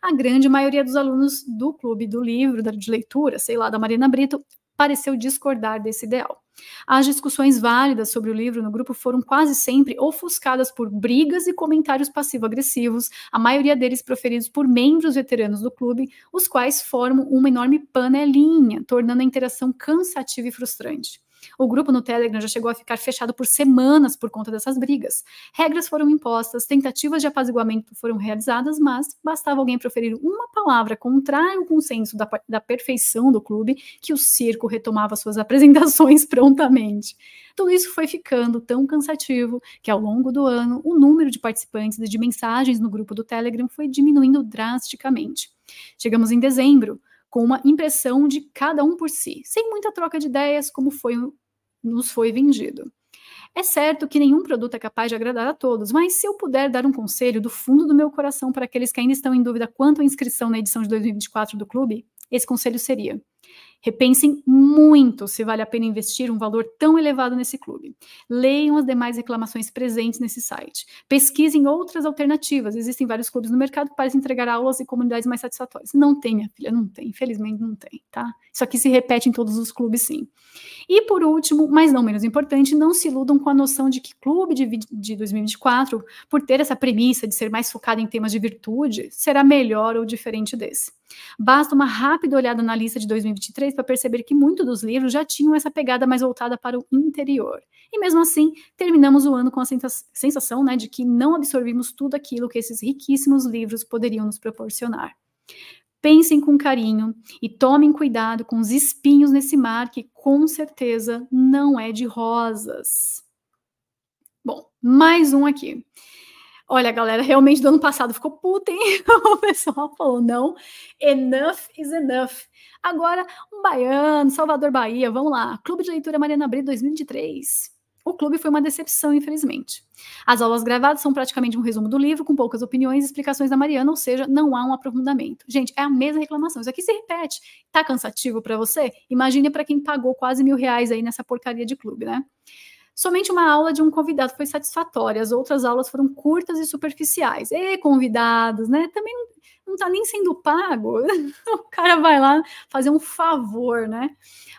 a grande maioria dos alunos do clube do livro, de leitura, sei lá, da Marina Brito, pareceu discordar desse ideal. As discussões válidas sobre o livro no grupo foram quase sempre ofuscadas por brigas e comentários passivo-agressivos, a maioria deles proferidos por membros veteranos do clube, os quais formam uma enorme panelinha, tornando a interação cansativa e frustrante. O grupo no Telegram já chegou a ficar fechado por semanas por conta dessas brigas. Regras foram impostas, tentativas de apaziguamento foram realizadas, mas bastava alguém proferir uma palavra contrária ao consenso da, da perfeição do clube que o circo retomava suas apresentações prontamente. Tudo isso foi ficando tão cansativo que, ao longo do ano, o número de participantes e de mensagens no grupo do Telegram foi diminuindo drasticamente. Chegamos em dezembro, com uma impressão de cada um por si, sem muita troca de ideias, como foi nos foi vendido. É certo que nenhum produto é capaz de agradar a todos, mas se eu puder dar um conselho do fundo do meu coração para aqueles que ainda estão em dúvida quanto à inscrição na edição de 2024 do clube, esse conselho seria: Repensem muito se vale a pena investir um valor tão elevado nesse clube. Leiam as demais reclamações presentes nesse site. Pesquisem outras alternativas. Existem vários clubes no mercado para entregar aulas e comunidades mais satisfatórias. Não tem, minha filha, não tem. Infelizmente não tem, tá? Isso aqui se repete em todos os clubes, sim. E por último, mas não menos importante, não se iludam com a noção de que clube de, de 2024, por ter essa premissa de ser mais focado em temas de virtude, será melhor ou diferente desse. Basta uma rápida olhada na lista de 2023 para perceber que muitos dos livros já tinham essa pegada mais voltada para o interior. E mesmo assim, terminamos o ano com a sensação né, de que não absorvimos tudo aquilo que esses riquíssimos livros poderiam nos proporcionar. Pensem com carinho e tomem cuidado com os espinhos nesse mar que com certeza não é de rosas. Bom, mais um aqui. Olha, galera, realmente do ano passado ficou puta, hein? O pessoal falou: não, enough is enough. Agora, um baiano, Salvador Bahia, vamos lá. Clube de Leitura Mariana Abril 2023. O clube foi uma decepção, infelizmente. As aulas gravadas são praticamente um resumo do livro, com poucas opiniões e explicações da Mariana, ou seja, não há um aprofundamento. Gente, é a mesma reclamação. Isso aqui se repete. Tá cansativo para você? Imagina para quem pagou quase mil reais aí nessa porcaria de clube, né? Somente uma aula de um convidado foi satisfatória, as outras aulas foram curtas e superficiais. E convidados, né? Também não está nem sendo pago. o cara vai lá fazer um favor, né?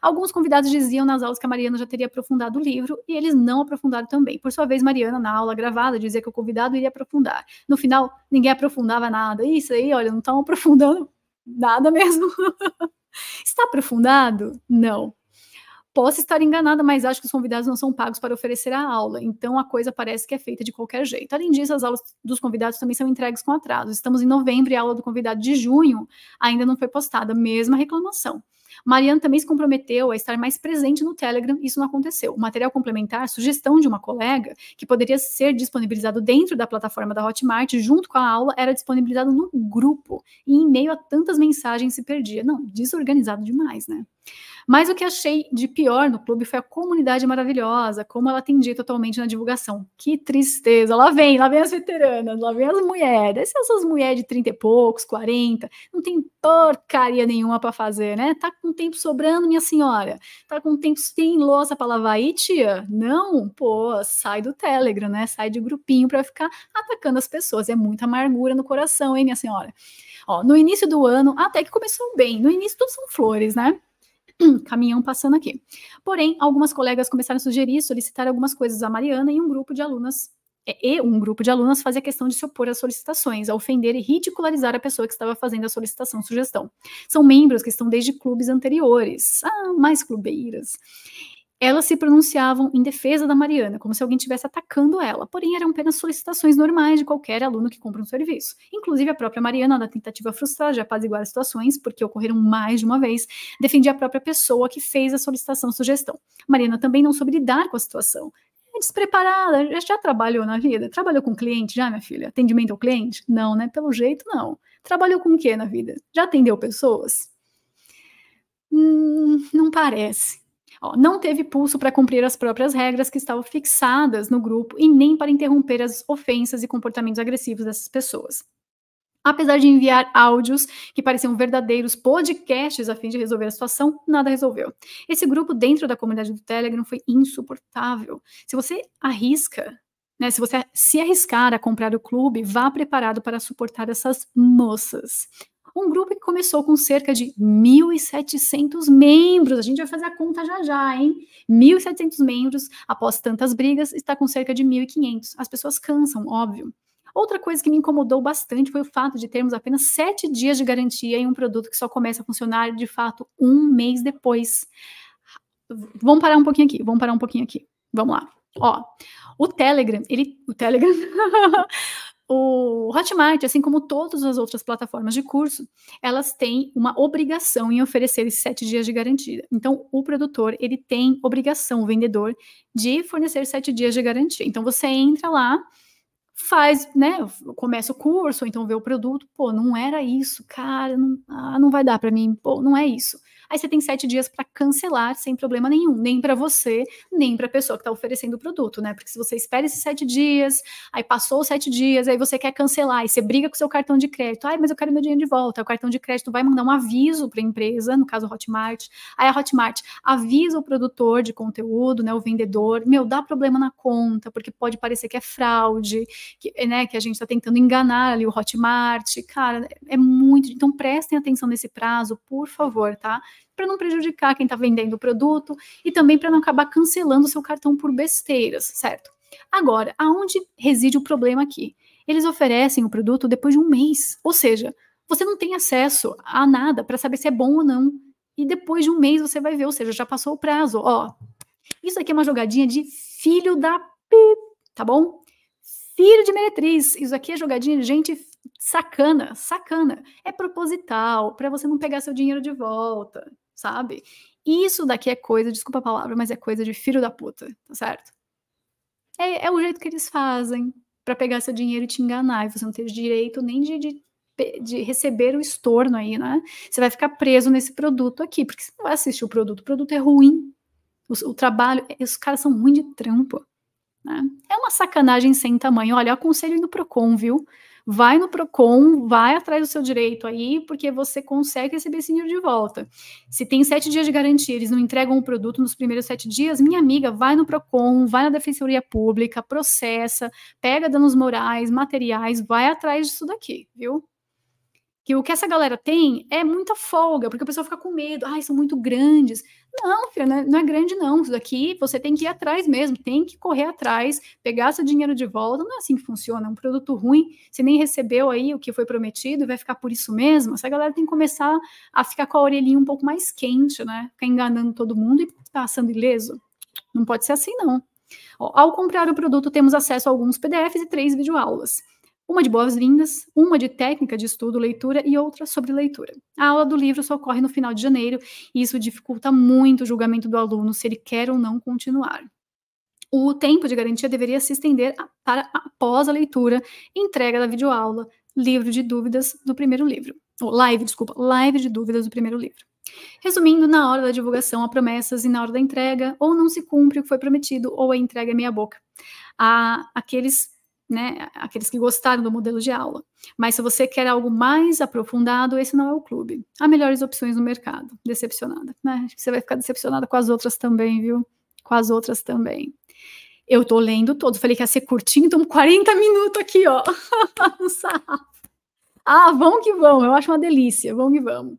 Alguns convidados diziam nas aulas que a Mariana já teria aprofundado o livro e eles não aprofundaram também. Por sua vez, Mariana, na aula gravada, dizia que o convidado iria aprofundar. No final, ninguém aprofundava nada. Isso aí, olha, não estão aprofundando nada mesmo. Está aprofundado? Não. Posso estar enganada, mas acho que os convidados não são pagos para oferecer a aula, então a coisa parece que é feita de qualquer jeito. Além disso, as aulas dos convidados também são entregues com atraso. Estamos em novembro e a aula do convidado de junho ainda não foi postada, mesma reclamação. Mariana também se comprometeu a estar mais presente no Telegram, isso não aconteceu. O material complementar, sugestão de uma colega, que poderia ser disponibilizado dentro da plataforma da Hotmart, junto com a aula, era disponibilizado no grupo, e em meio a tantas mensagens se perdia. Não, desorganizado demais, né? Mas o que achei de pior no clube foi a comunidade maravilhosa, como ela tem dito atualmente na divulgação. Que tristeza! Lá vem, lá vem as veteranas, lá vem as mulheres, essas mulheres de 30 e poucos, 40, não tem porcaria nenhuma para fazer, né? Tá com com tempo sobrando, minha senhora? Tá com tempo, sem louça para lavar aí, tia? Não? Pô, sai do Telegram, né? Sai de grupinho para ficar atacando as pessoas. É muita amargura no coração, hein, minha senhora? Ó, no início do ano, até que começou bem. No início tudo são flores, né? caminhão passando aqui. Porém, algumas colegas começaram a sugerir, solicitar algumas coisas à Mariana e um grupo de alunas é, e um grupo de alunas fazia questão de se opor às solicitações, a ofender e ridicularizar a pessoa que estava fazendo a solicitação sugestão. São membros que estão desde clubes anteriores, ah, mais clubeiras. Elas se pronunciavam em defesa da Mariana, como se alguém estivesse atacando ela, porém eram apenas solicitações normais de qualquer aluno que compra um serviço. Inclusive, a própria Mariana, na tentativa frustrada de apaziguar as situações, porque ocorreram mais de uma vez, defendia a própria pessoa que fez a solicitação sugestão. Mariana também não soube lidar com a situação despreparada, já, trabalhou na vida? Trabalhou com cliente já, minha filha? Atendimento ao cliente? Não, né? Pelo jeito, não. Trabalhou com o que na vida? Já atendeu pessoas? Hum, não parece. Ó, não teve pulso para cumprir as próprias regras que estavam fixadas no grupo e nem para interromper as ofensas e comportamentos agressivos dessas pessoas. Apesar de enviar áudios que pareciam verdadeiros podcasts a fim de resolver a situação, nada resolveu. Esse grupo dentro da comunidade do Telegram foi insuportável. Se você arrisca, né, se você se arriscar a comprar o clube, vá preparado para suportar essas moças um grupo que começou com cerca de 1.700 membros. A gente vai fazer a conta já já, hein? 1.700 membros, após tantas brigas, está com cerca de 1.500. As pessoas cansam, óbvio. Outra coisa que me incomodou bastante foi o fato de termos apenas sete dias de garantia em um produto que só começa a funcionar de fato um mês depois. Vamos parar um pouquinho aqui, vamos parar um pouquinho aqui. Vamos lá. Ó, o Telegram, ele. O Telegram. o Hotmart, assim como todas as outras plataformas de curso, elas têm uma obrigação em oferecer esses sete dias de garantia. Então, o produtor, ele tem obrigação, o vendedor, de fornecer sete dias de garantia. Então, você entra lá, faz, né, começa o curso, ou então vê o produto, pô, não era isso, cara, não, ah, não vai dar para mim, pô, não é isso. Aí você tem sete dias para cancelar sem problema nenhum, nem para você, nem para a pessoa que está oferecendo o produto, né? Porque se você espera esses sete dias, aí passou os sete dias, aí você quer cancelar, e você briga com o seu cartão de crédito, ai, mas eu quero meu dinheiro de volta. O cartão de crédito vai mandar um aviso para a empresa, no caso Hotmart. Aí a Hotmart avisa o produtor de conteúdo, né, o vendedor, meu, dá problema na conta, porque pode parecer que é fraude, que, né, que a gente está tentando enganar ali o Hotmart. Cara, é muito. Então prestem atenção nesse prazo, por favor, tá? para não prejudicar quem está vendendo o produto e também para não acabar cancelando o seu cartão por besteiras, certo? Agora, aonde reside o problema aqui? Eles oferecem o produto depois de um mês, ou seja, você não tem acesso a nada para saber se é bom ou não. E depois de um mês você vai ver, ou seja, já passou o prazo. Ó, isso aqui é uma jogadinha de filho da p, tá bom? Filho de meretriz. Isso aqui é jogadinha de gente sacana, sacana. É proposital, para você não pegar seu dinheiro de volta, sabe? Isso daqui é coisa, desculpa a palavra, mas é coisa de filho da puta, tá certo? É, é o jeito que eles fazem para pegar seu dinheiro e te enganar, e você não ter direito nem de, de, de, receber o estorno aí, né? Você vai ficar preso nesse produto aqui, porque você não vai assistir o produto, o produto é ruim. O, o trabalho, é, os caras são ruins de trampo. Né? É uma sacanagem sem tamanho. Olha, eu aconselho ir no Procon, viu? vai no PROCON, vai atrás do seu direito aí, porque você consegue receber esse dinheiro de volta. Se tem sete dias de garantia, eles não entregam o produto nos primeiros sete dias, minha amiga, vai no PROCON, vai na Defensoria Pública, processa, pega danos morais, materiais, vai atrás disso daqui, viu? Que o que essa galera tem é muita folga, porque o pessoal fica com medo, ai, são muito grandes. Não, filha, é, não, é, grande, não. Isso daqui você tem que ir atrás mesmo, tem que correr atrás, pegar seu dinheiro de volta. Não é assim que funciona. É um produto ruim, você nem recebeu aí o que foi prometido, vai ficar por isso mesmo. Essa galera tem que começar a ficar com a orelhinha um pouco mais quente, né? Ficar enganando todo mundo e passando tá ileso. Não pode ser assim, não. Ó, ao comprar o produto, temos acesso a alguns PDFs e três videoaulas. aulas uma de boas-vindas, uma de técnica de estudo, leitura e outra sobre leitura. A aula do livro só ocorre no final de janeiro e isso dificulta muito o julgamento do aluno se ele quer ou não continuar. O tempo de garantia deveria se estender para após a leitura, entrega da videoaula, livro de dúvidas do primeiro livro. Ou live, desculpa, live de dúvidas do primeiro livro. Resumindo, na hora da divulgação há promessas e na hora da entrega, ou não se cumpre o que foi prometido, ou a entrega é meia boca. Há aqueles né, aqueles que gostaram do modelo de aula. Mas se você quer algo mais aprofundado, esse não é o clube. Há melhores opções no mercado. Decepcionada. Né? Acho que você vai ficar decepcionada com as outras também, viu? Com as outras também. Eu tô lendo todo. Falei que ia ser curtinho, então 40 minutos aqui, ó. sarrafo. Ah, vão que vão. Eu acho uma delícia. Vão que vamos.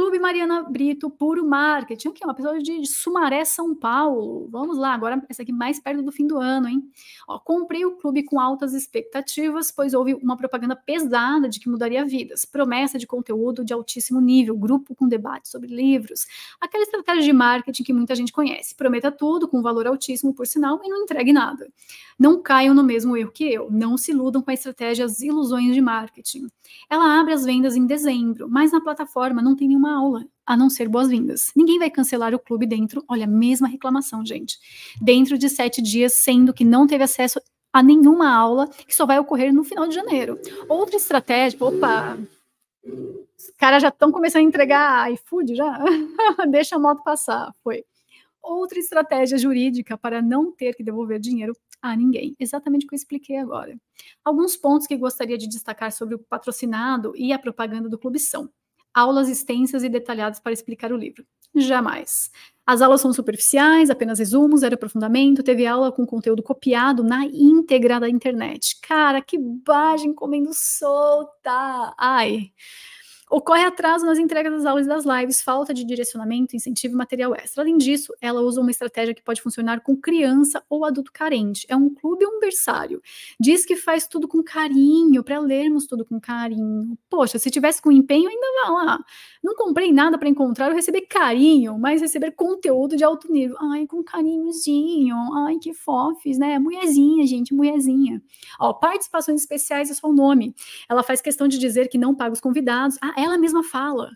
Clube Mariana Brito, Puro Marketing, o que? Uma pessoa de, de, Sumaré, São Paulo. Vamos lá, agora essa aqui mais perto do fim do ano, hein? Ó, comprei o clube com altas expectativas, pois houve uma propaganda pesada de que mudaria vidas, promessa de conteúdo de altíssimo nível, grupo com debate sobre livros, aquela estratégia de marketing que muita gente conhece. Prometa tudo, com valor altíssimo, por sinal, e não entregue nada. Não caiam no mesmo erro que eu, não se iludam com a estratégia as ilusões de marketing. Ela abre as vendas em dezembro, mas na plataforma não tem nenhuma uma aula, a não ser boas-vindas. Ninguém vai cancelar o clube dentro, olha, mesma reclamação, gente, dentro de sete dias, sendo que não teve acesso a nenhuma aula, que só vai ocorrer no final de janeiro. Outra estratégia, opa, os caras já estão começando a entregar iFood já? Deixa a moto passar, foi. Outra estratégia jurídica para não ter que devolver dinheiro a ninguém, exatamente o que eu expliquei agora. Alguns pontos que gostaria de destacar sobre o patrocinado e a propaganda do clube são: aulas extensas e detalhadas para explicar o livro. Jamais. As aulas são superficiais, apenas resumos, era aprofundamento. Teve aula com conteúdo copiado na íntegra da internet. Cara, que bobagem comendo solta! Ai. Ocorre atraso nas entregas das aulas e das lives, falta de direcionamento, incentivo e material extra. Além disso, ela usa uma estratégia que pode funcionar com criança ou adulto carente. É um clube ou um berçário. Diz que faz tudo com carinho, para lermos tudo com carinho. Poxa, se tivesse com empenho, ainda vá lá. Não comprei nada para encontrar ou receber carinho, mas receber conteúdo de alto nível. Ai, com carinhozinho. Ai, que fofes, né? Mulherzinha, gente, mulherzinha. Ó, participações especiais é só o nome. Ela faz questão de dizer que não paga os convidados. Ah, ela mesma fala.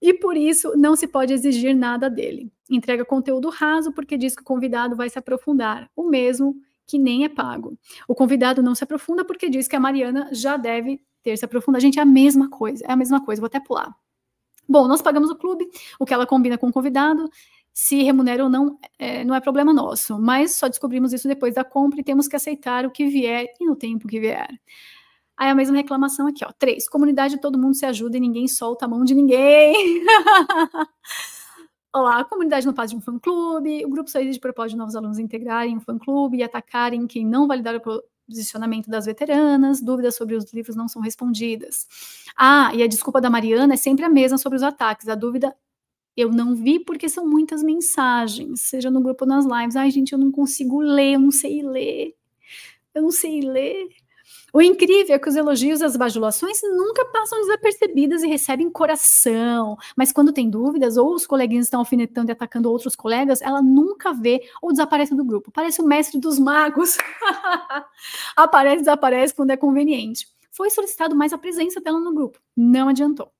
e por isso não se pode exigir nada dele. Entrega conteúdo raso porque diz que o convidado vai se aprofundar, o mesmo que nem é pago. O convidado não se aprofunda porque diz que a Mariana já deve ter se aprofundado. Gente, é a mesma coisa, é a mesma coisa, vou até pular. Bom, nós pagamos o clube, o que ela combina com o convidado, se remunera ou não, é, não é problema nosso, mas só descobrimos isso depois da compra e temos que aceitar o que vier e no tempo que vier. Aí a mesma reclamação aqui, ó. Três, comunidade todo mundo se ajuda e ninguém solta a mão de ninguém. Olá, a comunidade não faz de um fã-clube, o grupo saída de propósito de novos alunos integrarem um fã-clube e atacarem quem não validar o posicionamento das veteranas, dúvidas sobre os livros não são respondidas. Ah, e a desculpa da Mariana é sempre a mesma sobre os ataques, a dúvida eu não vi porque são muitas mensagens, seja no grupo ou nas lives. Ai, gente, eu não consigo ler, eu não sei ler. Eu não sei ler. O incrível é que os elogios e as bajulações nunca passam desapercebidas e recebem coração. Mas quando tem dúvidas, ou os coleguinhas estão alfinetando e atacando outros colegas, ela nunca vê ou desaparece do grupo. Parece o mestre dos magos. Aparece e desaparece quando é conveniente. Foi solicitado mais a presença dela no grupo. Não adiantou.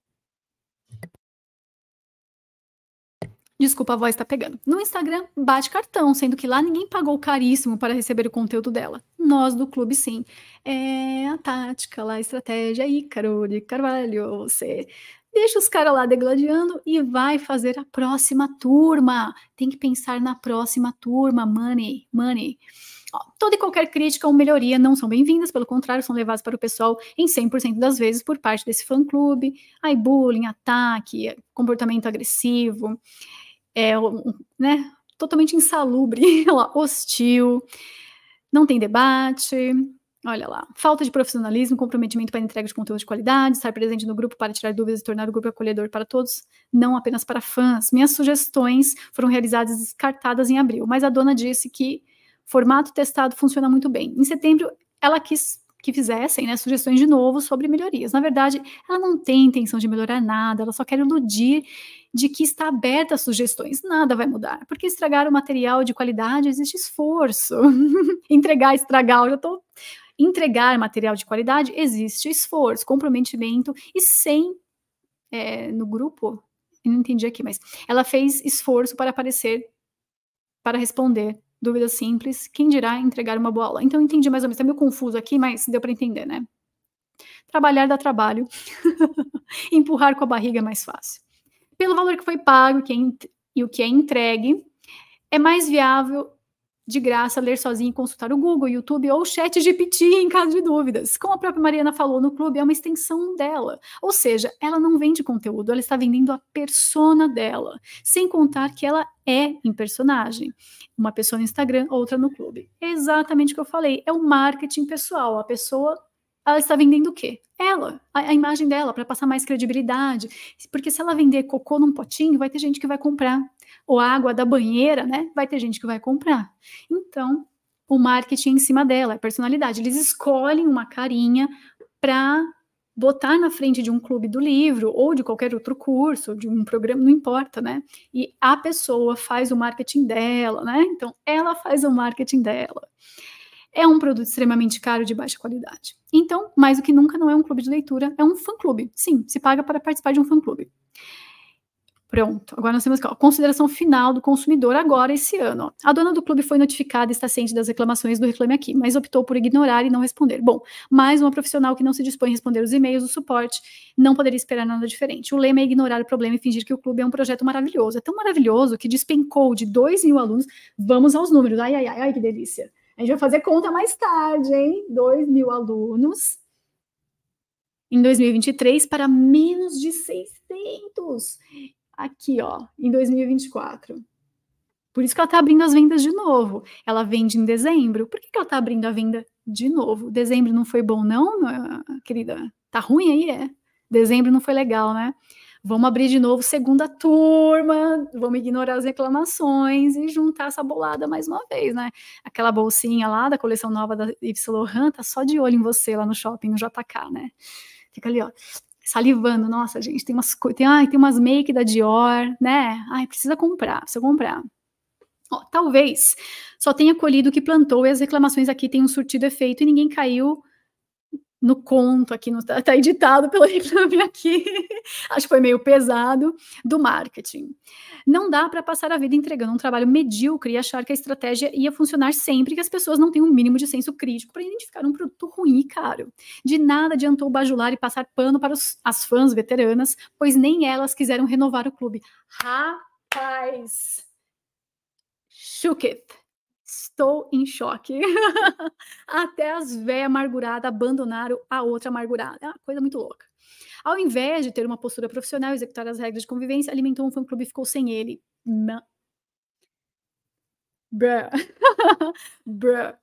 Desculpa, a voz está pegando. No Instagram, bate cartão, sendo que lá ninguém pagou caríssimo para receber o conteúdo dela nós do clube, sim. É a tática lá, a estratégia, Ícaro de Carvalho, você deixa os caras lá degladiando e vai fazer a próxima turma. Tem que pensar na próxima turma, money, money. Ó, toda e qualquer crítica ou melhoria não são bem-vindas, pelo contrário, são levadas para o pessoal em 100% das vezes por parte desse fã-clube. Aí bullying, ataque, comportamento agressivo, é, né, totalmente insalubre, hostil não tem debate. Olha lá, falta de profissionalismo, comprometimento para entrega de conteúdo de qualidade, estar presente no grupo para tirar dúvidas e tornar o grupo acolhedor para todos, não apenas para fãs. Minhas sugestões foram realizadas e descartadas em abril, mas a dona disse que formato testado funciona muito bem. Em setembro, ela quis que fizessem né, sugestões de novo sobre melhorias. Na verdade, ela não tem intenção de melhorar nada, ela só quer iludir de que está aberta a sugestões. Nada vai mudar, porque estragar o material de qualidade existe esforço. Entregar, estragar, eu já estou. Entregar material de qualidade existe esforço, comprometimento e sem. É, no grupo, não entendi aqui, mas ela fez esforço para aparecer, para responder Dúvida simples, quem dirá entregar uma boa aula? Então, entendi mais ou menos, tá meio confuso aqui, mas deu para entender, né? Trabalhar dá trabalho, empurrar com a barriga é mais fácil. Pelo valor que foi pago é e o que é entregue, é mais viável de graça ler sozinho e consultar o Google, YouTube ou o chat GPT em caso de dúvidas. Como a própria Mariana falou no clube, é uma extensão dela. Ou seja, ela não vende conteúdo, ela está vendendo a persona dela, sem contar que ela é em personagem. Uma pessoa no Instagram, outra no clube. É exatamente o que eu falei, é o marketing pessoal, a pessoa ela está vendendo o quê? Ela, a, a imagem dela, para passar mais credibilidade. Porque se ela vender cocô num potinho, vai ter gente que vai comprar ou a água da banheira, né? Vai ter gente que vai comprar. Então, o marketing é em cima dela, é personalidade. Eles escolhem uma carinha para botar na frente de um clube do livro ou de qualquer outro curso, de um programa, não importa, né? E a pessoa faz o marketing dela, né? Então, ela faz o marketing dela. É um produto extremamente caro de baixa qualidade. Então, mais do que nunca, não é um clube de leitura, é um fã-clube. Sim, se paga para participar de um fã-clube. Pronto, agora nós temos a consideração final do consumidor agora esse ano. A dona do clube foi notificada e está ciente das reclamações do Reclame Aqui, mas optou por ignorar e não responder. Bom, mais uma profissional que não se dispõe a responder os e-mails do suporte, não poderia esperar nada diferente. O lema é ignorar o problema e fingir que o clube é um projeto maravilhoso. É tão maravilhoso que despencou de 2 mil alunos. Vamos aos números. Ai, ai, ai, ai, que delícia. A gente vai fazer conta mais tarde, hein? 2 mil alunos em 2023 para menos de 600 aqui, ó, em 2024. Por isso que ela está abrindo as vendas de novo. Ela vende em dezembro. Por que, que ela está abrindo a venda de novo? Dezembro não foi bom, não, querida? Tá ruim aí, é? Dezembro não foi legal, né? Vamos abrir de novo segunda turma, vamos ignorar as reclamações e juntar essa bolada mais uma vez, né? Aquela bolsinha lá da coleção nova da Yves Lohan tá só de olho em você lá no shopping, no JK, né? Fica ali, ó salivando, nossa, gente, tem umas coisas, tem, ai, tem umas make da Dior, né? Ai, precisa comprar, precisa comprar. Oh, talvez só tenha colhido o que plantou e as reclamações aqui tenham surtido efeito e ninguém caiu no conto aqui, está editado pelo Reclame Aqui, acho que foi meio pesado, do marketing. Não dá para passar a vida entregando um trabalho medíocre e achar que a estratégia ia funcionar sempre que as pessoas não têm um mínimo de senso crítico para identificar um produto ruim e caro. De nada adiantou bajular e passar pano para os, as fãs veteranas, pois nem elas quiseram renovar o clube. Rapaz! Shook it. Estou em choque. Até as véias amarguradas abandonaram a outra amargurada. É uma coisa muito louca. Ao invés de ter uma postura profissional, e executar as regras de convivência, alimentou um fã-clube e ficou sem ele. Bruh. Bruh.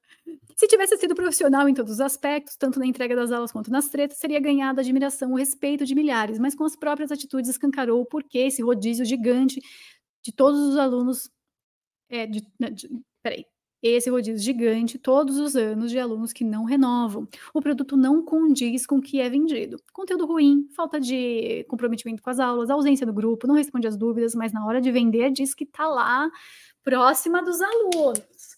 Se tivesse sido profissional em todos os aspectos, tanto na entrega das aulas quanto nas tretas, seria ganhada a admiração, o respeito de milhares, mas com as próprias atitudes escancarou o porquê esse rodízio gigante de todos os alunos. É, de, né, de, peraí, esse rodízio gigante todos os anos de alunos que não renovam. O produto não condiz com o que é vendido. Conteúdo ruim, falta de comprometimento com as aulas, ausência do grupo, não responde às dúvidas, mas na hora de vender diz que está lá próxima dos alunos.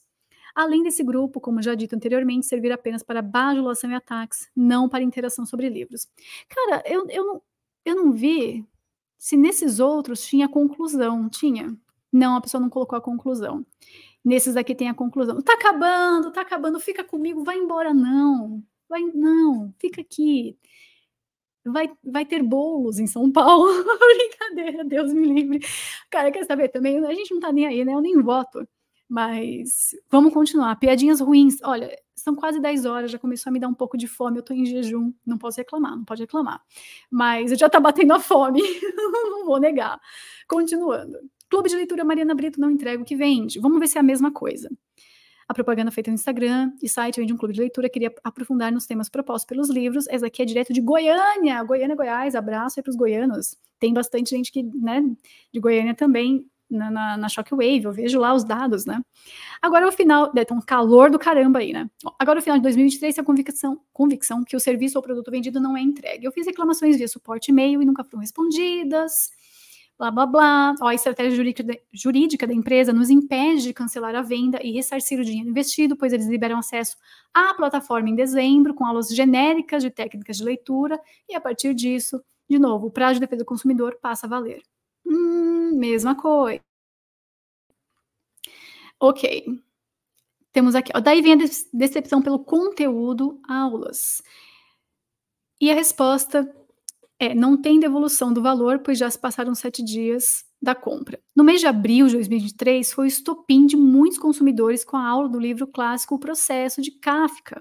Além desse grupo, como já dito anteriormente, servir apenas para bajulação e ataques, não para interação sobre livros. Cara, eu, eu, não, eu não vi se nesses outros tinha conclusão. Tinha. Não, a pessoa não colocou a conclusão. Nesses aqui tem a conclusão. Tá acabando, tá acabando, fica comigo, vai embora, não. Vai, não, fica aqui. Vai, vai ter bolos em São Paulo. Brincadeira, Deus me livre. Cara, quer saber também? A gente não tá nem aí, né? Eu nem voto. Mas vamos continuar. Piadinhas ruins. Olha, são quase 10 horas, já começou a me dar um pouco de fome, eu tô em jejum, não posso reclamar, não pode reclamar. Mas eu já tá batendo a fome, não vou negar. Continuando. Clube de Leitura Mariana Brito não entrega o que vende. Vamos ver se é a mesma coisa. A propaganda feita no Instagram e site vem de um clube de leitura queria aprofundar nos temas propostos pelos livros. Essa aqui é direto de Goiânia, Goiânia, Goiás. Abraço aí para os goianos. Tem bastante gente que, né, de Goiânia também na, na, na, Shockwave, eu vejo lá os dados, né? Agora o final, é, tá um calor do caramba aí, né? Agora o final de 2023 tem a convicção, convicção que o serviço ou produto vendido não é entregue. Eu fiz reclamações via suporte e-mail e nunca foram respondidas blá blá blá. Ó, a estratégia jurídica, jurídica da empresa nos impede de cancelar a venda e ressarcir o dinheiro investido, pois eles liberam acesso à plataforma em dezembro, com aulas genéricas de técnicas de leitura, e a partir disso, de novo, o prazo de defesa do consumidor passa a valer. Hum, mesma coisa. Ok. Temos aqui. Ó, daí vem a decepção pelo conteúdo aulas. E a resposta é, não tem devolução do valor, pois já se passaram sete dias da compra. No mês de abril de 2023, foi o estopim de muitos consumidores com a aula do livro clássico O Processo de Kafka,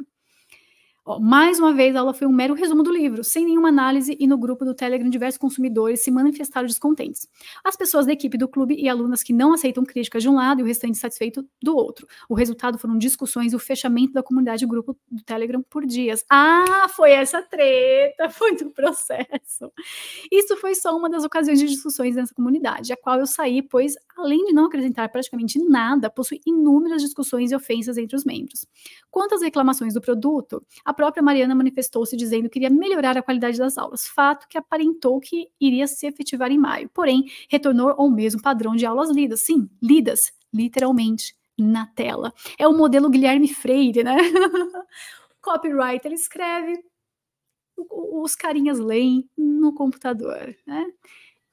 mais uma vez, a aula foi um mero resumo do livro, sem nenhuma análise, e no grupo do Telegram diversos consumidores se manifestaram descontentes. As pessoas da equipe do clube e alunas que não aceitam críticas de um lado e o restante satisfeito do outro. O resultado foram discussões e o fechamento da comunidade do grupo do Telegram por dias. Ah, foi essa treta, foi do processo. Isso foi só uma das ocasiões de discussões nessa comunidade, a qual eu saí, pois, além de não acrescentar praticamente nada, possui inúmeras discussões e ofensas entre os membros. Quanto às reclamações do produto, a própria Mariana manifestou-se dizendo que queria melhorar a qualidade das aulas, fato que aparentou que iria se efetivar em maio. Porém, retornou ao mesmo padrão de aulas lidas, sim, lidas, literalmente, na tela. É o modelo Guilherme Freire, né? Copywriter escreve, os carinhas leem no computador, né?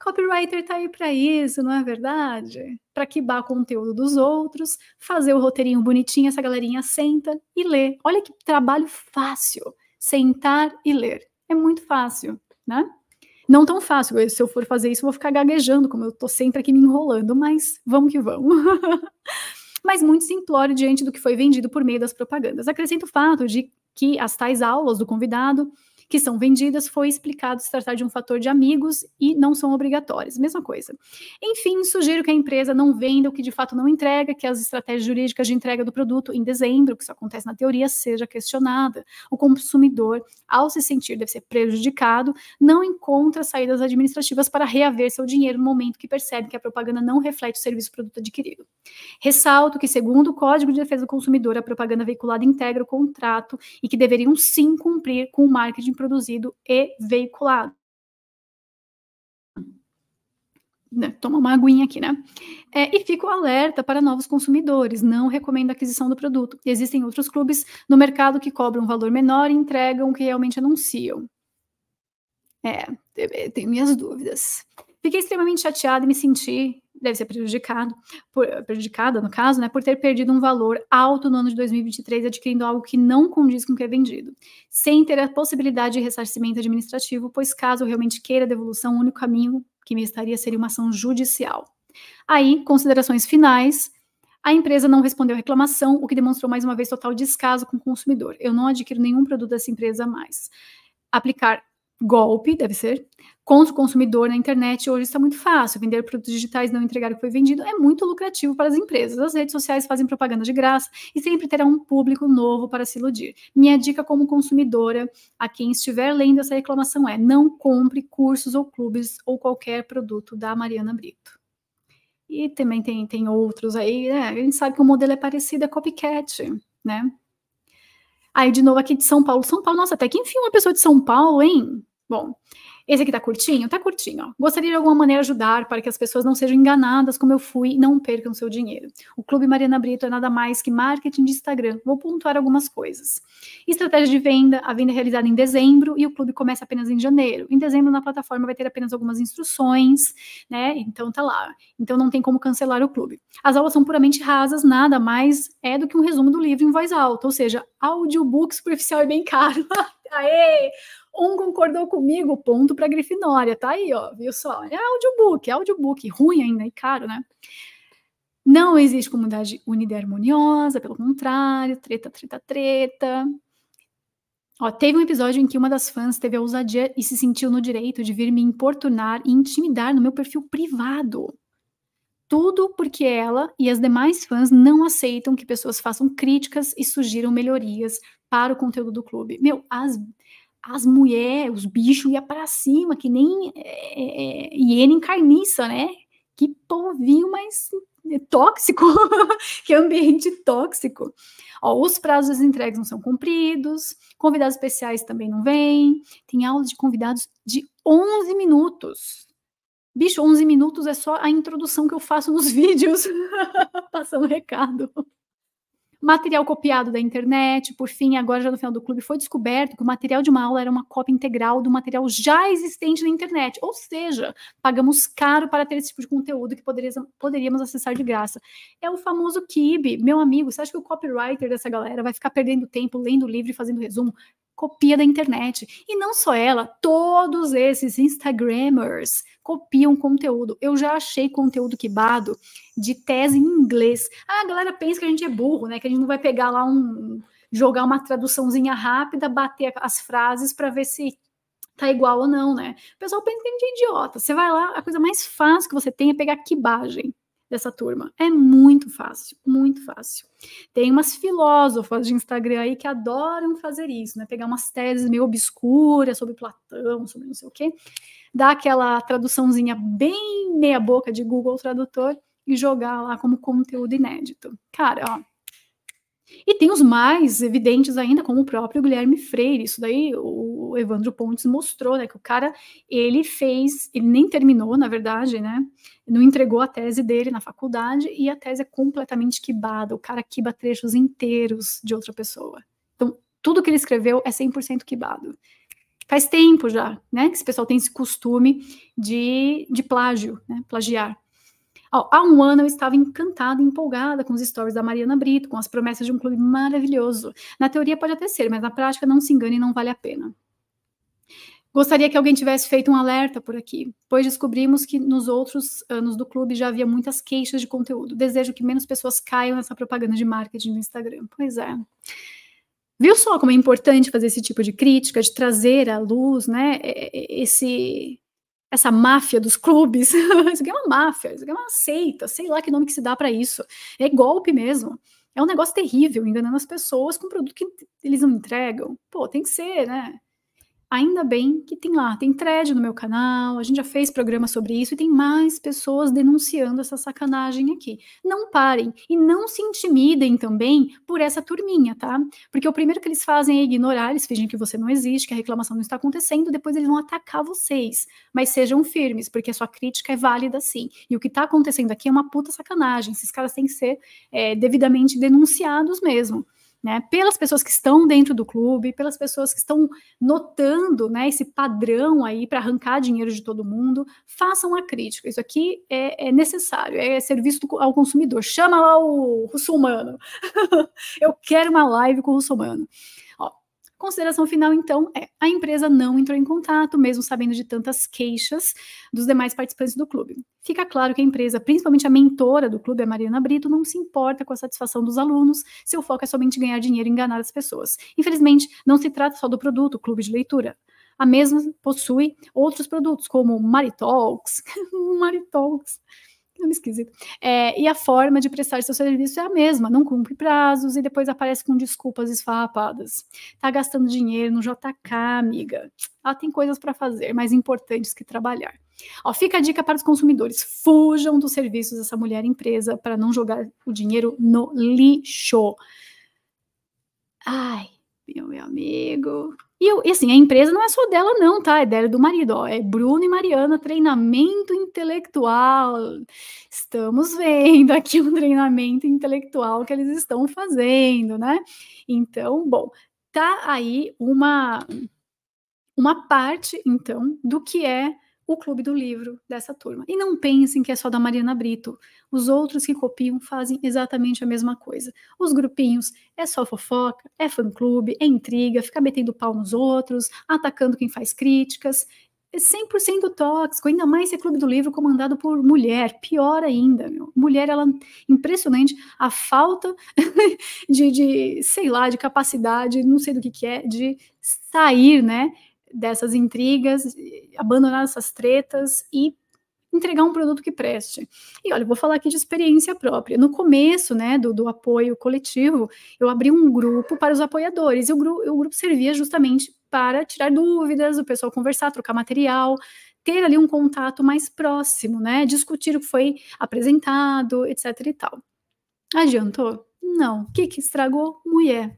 Copywriter está aí para isso, não é verdade? Para quibar conteúdo dos outros, fazer o roteirinho bonitinho, essa galerinha senta e lê. Olha que trabalho fácil, sentar e ler. É muito fácil, né? Não tão fácil, se eu for fazer isso, eu vou ficar gaguejando, como eu tô sempre aqui me enrolando, mas vamos que vamos. mas muito simplório diante do que foi vendido por meio das propagandas. Acrescento o fato de que as tais aulas do convidado que são vendidas, foi explicado se tratar de um fator de amigos e não são obrigatórias. Mesma coisa. Enfim, sugiro que a empresa não venda o que de fato não entrega, que as estratégias jurídicas de entrega do produto em dezembro, que isso acontece na teoria, seja questionada. O consumidor, ao se sentir deve ser prejudicado, não encontra saídas administrativas para reaver seu dinheiro no momento que percebe que a propaganda não reflete o serviço produto adquirido. Ressalto que, segundo o Código de Defesa do Consumidor, a propaganda veiculada integra o contrato e que deveriam sim cumprir com o marketing produzido e veiculado. Né, toma uma aguinha aqui, né? É, e fica o alerta para novos consumidores. Não recomendo a aquisição do produto. Existem outros clubes no mercado que cobram um valor menor e entregam o que realmente anunciam. É, é, é tenho minhas dúvidas. Fiquei extremamente chateada e me senti deve ser prejudicado, por, prejudicada no caso, né, por ter perdido um valor alto no ano de 2023, adquirindo algo que não condiz com o que é vendido, sem ter a possibilidade de ressarcimento administrativo, pois caso realmente queira a devolução, o único caminho que me estaria seria uma ação judicial. Aí, considerações finais. A empresa não respondeu à reclamação, o que demonstrou mais uma vez total descaso com o consumidor. Eu não adquiro nenhum produto dessa empresa mais. Aplicar golpe, deve ser, contra o consumidor na internet. Hoje está muito fácil. Vender produtos digitais não entregar o que foi vendido é muito lucrativo para as empresas. As redes sociais fazem propaganda de graça e sempre terá um público novo para se iludir. Minha dica como consumidora a quem estiver lendo essa reclamação é: não compre cursos ou clubes ou qualquer produto da Mariana Brito. E também tem, tem outros aí, né? A gente sabe que o modelo é parecido, é copycat, né? Aí, de novo, aqui de São Paulo. São Paulo, nossa, até que enfim uma pessoa de São Paulo, hein? Bom, esse aqui tá curtinho? Tá curtinho, ó. Gostaria de alguma maneira ajudar para que as pessoas não sejam enganadas como eu fui e não percam seu dinheiro. O Clube Mariana Brito é nada mais que marketing de Instagram. Vou pontuar algumas coisas. Estratégia de venda, a venda é realizada em dezembro e o clube começa apenas em janeiro. Em dezembro na plataforma vai ter apenas algumas instruções, né? Então tá lá. Então não tem como cancelar o clube. As aulas são puramente rasas, nada mais é do que um resumo do livro em voz alta, ou seja, audiobook superficial e é bem caro. Aê! Um concordou comigo, ponto para Grifinória. Tá aí, ó, viu só? É audiobook, é audiobook, ruim ainda e caro, né? Não existe comunidade unida e harmoniosa, pelo contrário, treta, treta, treta. Ó, teve um episódio em que uma das fãs teve a ousadia e se sentiu no direito de vir me importunar e intimidar no meu perfil privado. Tudo porque ela e as demais fãs não aceitam que pessoas façam críticas e sugiram melhorias para o conteúdo do clube. Meu, as, as mulheres, os bichos iam para cima, que nem é, é, hiena em carniça, né? Que povinho mais é tóxico, que ambiente tóxico. Ó, os prazos das entregas não são cumpridos, convidados especiais também não vêm, tem aula de convidados de 11 minutos. Bicho, 11 minutos é só a introdução que eu faço nos vídeos, passando recado material copiado da internet. Por fim, agora já no final do clube, foi descoberto que o material de uma aula era uma cópia integral do material já existente na internet. Ou seja, pagamos caro para ter esse tipo de conteúdo que poderíamos acessar de graça. É o famoso Kibe. Meu amigo, você acha que o copywriter dessa galera vai ficar perdendo tempo lendo livro e fazendo resumo? copia da internet. E não só ela, todos esses Instagramers copiam conteúdo. Eu já achei conteúdo quebado de tese em inglês. Ah, a galera pensa que a gente é burro, né? Que a gente não vai pegar lá um jogar uma traduçãozinha rápida, bater as frases para ver se tá igual ou não, né? O pessoal pensa que a gente é idiota. Você vai lá, a coisa mais fácil que você tem é pegar quibagem dessa turma. É muito fácil, muito fácil. Tem umas filósofas de Instagram aí que adoram fazer isso, né? Pegar umas teses meio obscuras sobre Platão, sobre não sei o quê, dar aquela traduçãozinha bem meia boca de Google Tradutor e jogar lá como conteúdo inédito. Cara, ó, e tem os mais evidentes ainda, como o próprio Guilherme Freire. Isso daí o Evandro Pontes mostrou, né? Que o cara, ele fez, ele nem terminou, na verdade, né? Não entregou a tese dele na faculdade e a tese é completamente quibada. O cara quiba trechos inteiros de outra pessoa. Então, tudo que ele escreveu é 100% quibado. Faz tempo já, né? Que esse pessoal tem esse costume de, de plágio, né? Plagiar. Há um ano eu estava encantada, empolgada com os stories da Mariana Brito, com as promessas de um clube maravilhoso. Na teoria pode até ser, mas na prática não se engane, não vale a pena. Gostaria que alguém tivesse feito um alerta por aqui, pois descobrimos que nos outros anos do clube já havia muitas queixas de conteúdo. Desejo que menos pessoas caiam nessa propaganda de marketing do Instagram. Pois é. Viu só como é importante fazer esse tipo de crítica, de trazer à luz, né, esse essa máfia dos clubes. isso aqui é uma máfia, isso aqui é uma seita, sei lá que nome que se dá para isso. É golpe mesmo. É um negócio terrível, enganando as pessoas com um produto que eles não entregam. Pô, tem que ser, né? Ainda bem que tem lá, tem thread no meu canal, a gente já fez programa sobre isso e tem mais pessoas denunciando essa sacanagem aqui. Não parem e não se intimidem também por essa turminha, tá? Porque o primeiro que eles fazem é ignorar, eles fingem que você não existe, que a reclamação não está acontecendo, depois eles vão atacar vocês. Mas sejam firmes, porque a sua crítica é válida sim. E o que está acontecendo aqui é uma puta sacanagem. Esses caras têm que ser é, devidamente denunciados mesmo né, pelas pessoas que estão dentro do clube, pelas pessoas que estão notando né, esse padrão aí para arrancar dinheiro de todo mundo, façam a crítica. Isso aqui é, é necessário, é serviço ao consumidor. Chama lá o russo humano. Eu quero uma live com o russo humano. Consideração final, então, é a empresa não entrou em contato, mesmo sabendo de tantas queixas dos demais participantes do clube. Fica claro que a empresa, principalmente a mentora do clube, a Mariana Brito, não se importa com a satisfação dos alunos, seu foco é somente ganhar dinheiro e enganar as pessoas. Infelizmente, não se trata só do produto, clube de leitura. A mesma possui outros produtos, como Maritalks, Maritalks, nome esquisito. É, e a forma de prestar seu serviço é a mesma, não cumpre prazos e depois aparece com desculpas esfarrapadas. Tá gastando dinheiro no JK, amiga. Ela tem coisas para fazer mais importantes que trabalhar. Ó, fica a dica para os consumidores: fujam dos serviços dessa mulher empresa para não jogar o dinheiro no lixo. Ai, meu, meu amigo, e, eu, e assim, a empresa não é só dela, não, tá? É dela e do marido, ó. É Bruno e Mariana, treinamento intelectual. Estamos vendo aqui um treinamento intelectual que eles estão fazendo, né? Então, bom, tá aí uma, uma parte, então, do que é o Clube do Livro dessa turma. E não pensem que é só da Mariana Brito. Os outros que copiam fazem exatamente a mesma coisa. Os grupinhos é só fofoca, é fã-clube, é intriga, fica metendo pau nos outros, atacando quem faz críticas. É 100% tóxico, ainda mais se é Clube do Livro comandado por mulher, pior ainda. Meu. Mulher, ela impressionante a falta de, de, sei lá, de capacidade, não sei do que que é, de sair, né, dessas intrigas, abandonar essas tretas e entregar um produto que preste. E olha, vou falar aqui de experiência própria. No começo, né, do, do apoio coletivo, eu abri um grupo para os apoiadores, e o, gru o grupo servia justamente para tirar dúvidas, o pessoal conversar, trocar material, ter ali um contato mais próximo, né, discutir o que foi apresentado, etc e tal. Adiantou? Não. O que, que estragou? Mulher.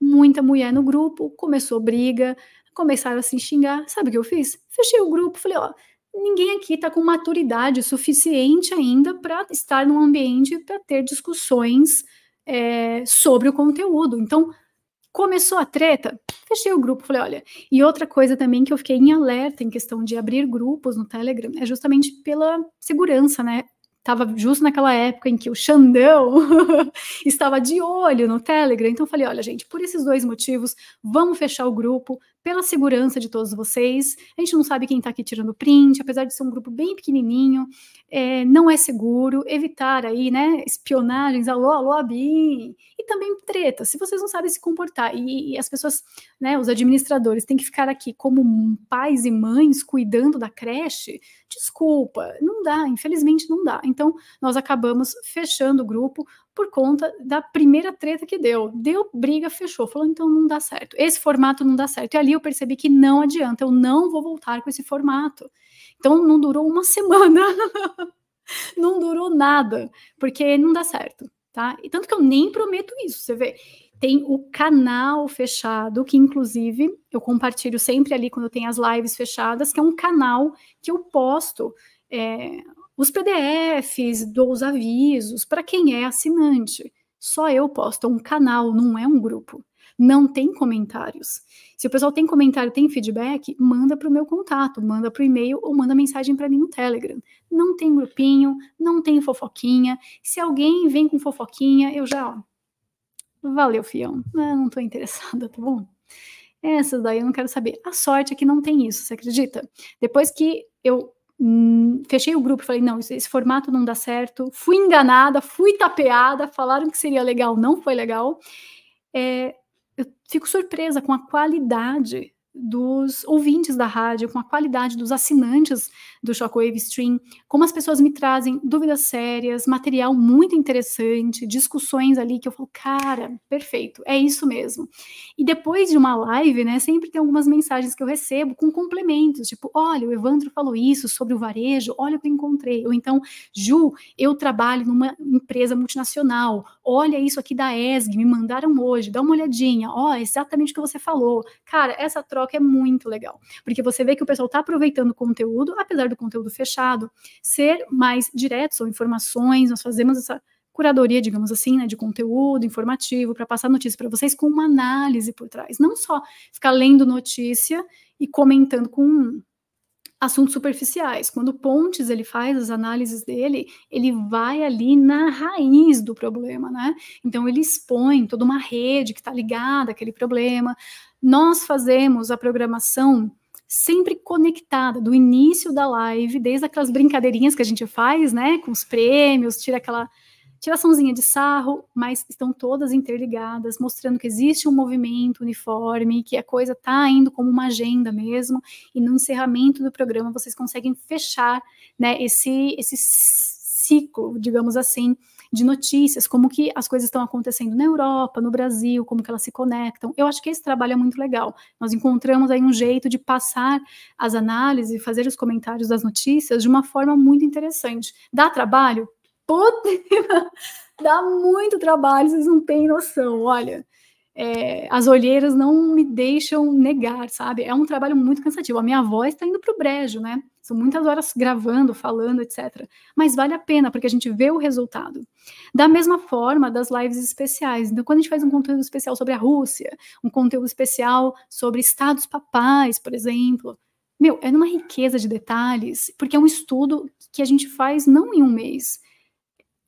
Muita mulher no grupo, começou briga, começaram a se xingar. Sabe o que eu fiz? Fechei o grupo, falei, ó, ninguém aqui está com maturidade suficiente ainda para estar num ambiente para ter discussões é, sobre o conteúdo. Então, começou a treta, fechei o grupo, falei, olha. E outra coisa também que eu fiquei em alerta em questão de abrir grupos no Telegram é justamente pela segurança, né? estava justo naquela época em que o Xandão estava de olho no Telegram. Então falei, olha, gente, por esses dois motivos, vamos fechar o grupo pela segurança de todos vocês. A gente não sabe quem está aqui tirando print, apesar de ser um grupo bem pequenininho, é, não é seguro evitar aí, né, espionagens. Alô, alô, Abin, também treta. Se vocês não sabem se comportar e, e as pessoas, né, os administradores têm que ficar aqui como pais e mães cuidando da creche, desculpa, não dá, infelizmente não dá. Então, nós acabamos fechando o grupo por conta da primeira treta que deu. Deu briga, fechou, falou, então não dá certo. Esse formato não dá certo. E ali eu percebi que não adianta, eu não vou voltar com esse formato. Então, não durou uma semana. não durou nada, porque não dá certo tá? E tanto que eu nem prometo isso, você vê. Tem o canal fechado, que inclusive eu compartilho sempre ali quando tem as lives fechadas, que é um canal que eu posto é, os PDFs, dou os avisos para quem é assinante. Só eu posto, é um canal, não é um grupo não tem comentários. Se o pessoal tem comentário, tem feedback, manda para o meu contato, manda para o e-mail ou manda mensagem para mim no Telegram. Não tem grupinho, não tem fofoquinha. Se alguém vem com fofoquinha, eu já. Ó, Valeu, fião. Ah, não estou interessada, tá bom? Essas daí eu não quero saber. A sorte é que não tem isso, você acredita? Depois que eu hum, fechei o grupo, falei, não, esse, esse formato não dá certo, fui enganada, fui tapeada, falaram que seria legal, não foi legal. É, eu fico surpresa com a qualidade dos ouvintes da rádio, com a qualidade dos assinantes do Shockwave Stream, como as pessoas me trazem dúvidas sérias, material muito interessante, discussões ali que eu falo, cara, perfeito, é isso mesmo. E depois de uma live, né, sempre tem algumas mensagens que eu recebo com complementos, tipo, olha, o Evandro falou isso sobre o varejo, olha o que eu encontrei. Ou então, Ju, eu trabalho numa empresa multinacional, olha isso aqui da ESG, me mandaram hoje, dá uma olhadinha, ó, oh, exatamente o que você falou. Cara, essa troca que é muito legal, porque você vê que o pessoal está aproveitando o conteúdo, apesar do conteúdo fechado, ser mais direto, são informações, nós fazemos essa curadoria, digamos assim, né, de conteúdo informativo, para passar notícias para vocês com uma análise por trás. Não só ficar lendo notícia e comentando com assuntos superficiais. Quando Pontes ele faz as análises dele, ele vai ali na raiz do problema, né? Então ele expõe toda uma rede que está ligada àquele problema. Nós fazemos a programação sempre conectada, do início da live, desde aquelas brincadeirinhas que a gente faz, né? Com os prêmios, tira aquela Tiraçãozinha de sarro, mas estão todas interligadas, mostrando que existe um movimento uniforme, que a coisa está indo como uma agenda mesmo, e no encerramento do programa vocês conseguem fechar né, esse, esse ciclo, digamos assim, de notícias, como que as coisas estão acontecendo na Europa, no Brasil, como que elas se conectam. Eu acho que esse trabalho é muito legal. Nós encontramos aí um jeito de passar as análises, fazer os comentários das notícias de uma forma muito interessante. Dá trabalho? puta, dá muito trabalho, vocês não têm noção, olha. É, as olheiras não me deixam negar, sabe? É um trabalho muito cansativo. A minha voz está indo para o brejo, né? São muitas horas gravando, falando, etc. Mas vale a pena, porque a gente vê o resultado. Da mesma forma das lives especiais. Então, quando a gente faz um conteúdo especial sobre a Rússia, um conteúdo especial sobre estados papais, por exemplo. Meu, é numa riqueza de detalhes, porque é um estudo que a gente faz não em um mês,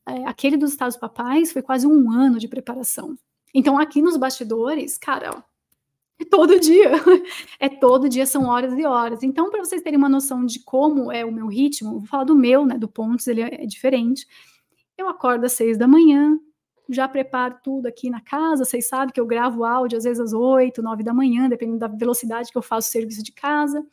é, aquele dos Estados Papais foi quase um ano de preparação. Então, aqui nos bastidores, cara, ó, é todo dia. É todo dia, são horas e horas. Então, para vocês terem uma noção de como é o meu ritmo, vou falar do meu, né? Do Pontes, ele é diferente. Eu acordo às seis da manhã, já preparo tudo aqui na casa. Vocês sabem que eu gravo áudio às vezes às oito, nove da manhã, dependendo da velocidade que eu faço o serviço de casa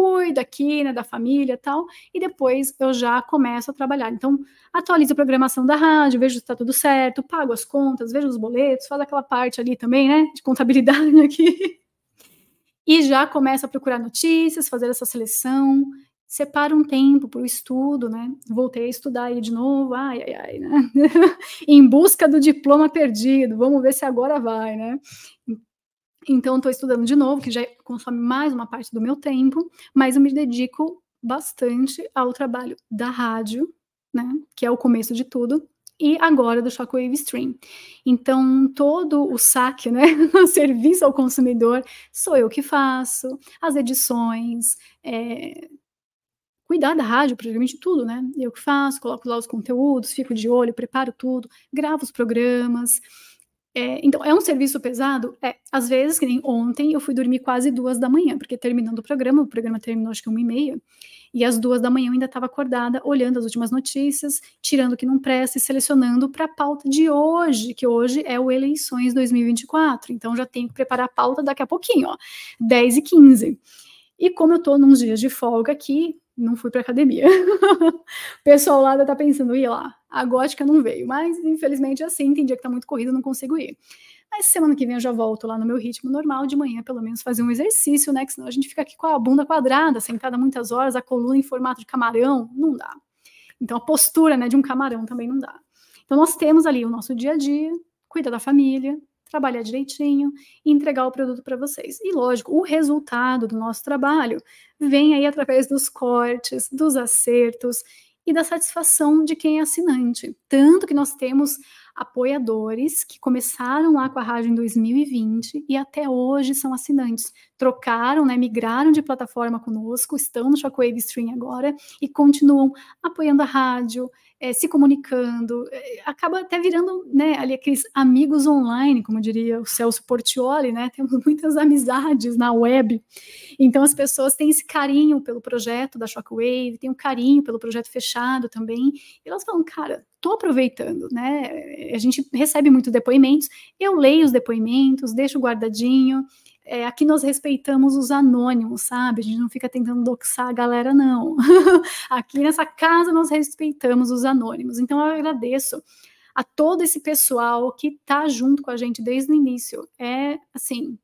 cuido aqui, né, da família e tal, e depois eu já começo a trabalhar. Então, atualizo a programação da rádio, vejo se está tudo certo, pago as contas, vejo os boletos, faz aquela parte ali também, né, de contabilidade aqui. E já começo a procurar notícias, fazer essa seleção, separa um tempo para o estudo, né? Voltei a estudar aí de novo, ai, ai, ai, né? em busca do diploma perdido, vamos ver se agora vai, né? Então, estou estudando de novo, que já consome mais uma parte do meu tempo, mas eu me dedico bastante ao trabalho da rádio, né, que é o começo de tudo, e agora do Shockwave Stream. Então, todo o saque, né, o serviço ao consumidor, sou eu que faço, as edições, é, cuidar da rádio, praticamente tudo, né, eu que faço, coloco lá os conteúdos, fico de olho, preparo tudo, gravo os programas, é, então, é um serviço pesado? É. Às vezes, que nem ontem, eu fui dormir quase duas da manhã, porque terminando o programa, o programa terminou acho que uma e meia, e às duas da manhã eu ainda estava acordada, olhando as últimas notícias, tirando o que não presta e selecionando para a pauta de hoje, que hoje é o Eleições 2024. Então, já tenho que preparar a pauta daqui a pouquinho, ó, 10 e 15. E como eu estou nos dias de folga aqui, não fui para academia. o pessoal lá está pensando, ir lá, a gótica não veio, mas infelizmente é assim, tem dia que tá muito corrido, não consigo ir. Mas semana que vem eu já volto lá no meu ritmo normal, de manhã pelo menos fazer um exercício, né? Que senão a gente fica aqui com a bunda quadrada, sentada muitas horas, a coluna em formato de camarão, não dá. Então a postura, né, de um camarão também não dá. Então nós temos ali o nosso dia a dia, cuida da família, trabalhar direitinho e entregar o produto para vocês. E lógico, o resultado do nosso trabalho vem aí através dos cortes, dos acertos e da satisfação de quem é assinante. Tanto que nós temos apoiadores que começaram lá com a rádio em 2020 e até hoje são assinantes. Trocaram, né, migraram de plataforma conosco, estão no Shockwave Stream agora e continuam apoiando a rádio, é, se comunicando, é, acaba até virando né, ali aqueles amigos online, como diria o Celso Portioli, né? Temos muitas amizades na web. Então as pessoas têm esse carinho pelo projeto da Shockwave, têm um carinho pelo projeto fechado também. E elas falam, cara, estou aproveitando, né? A gente recebe muito depoimentos, eu leio os depoimentos, deixo guardadinho. É, aqui nós respeitamos os anônimos, sabe? A gente não fica tentando doxar a galera, não. aqui nessa casa nós respeitamos os anônimos. Então eu agradeço a todo esse pessoal que tá junto com a gente desde o início. É assim,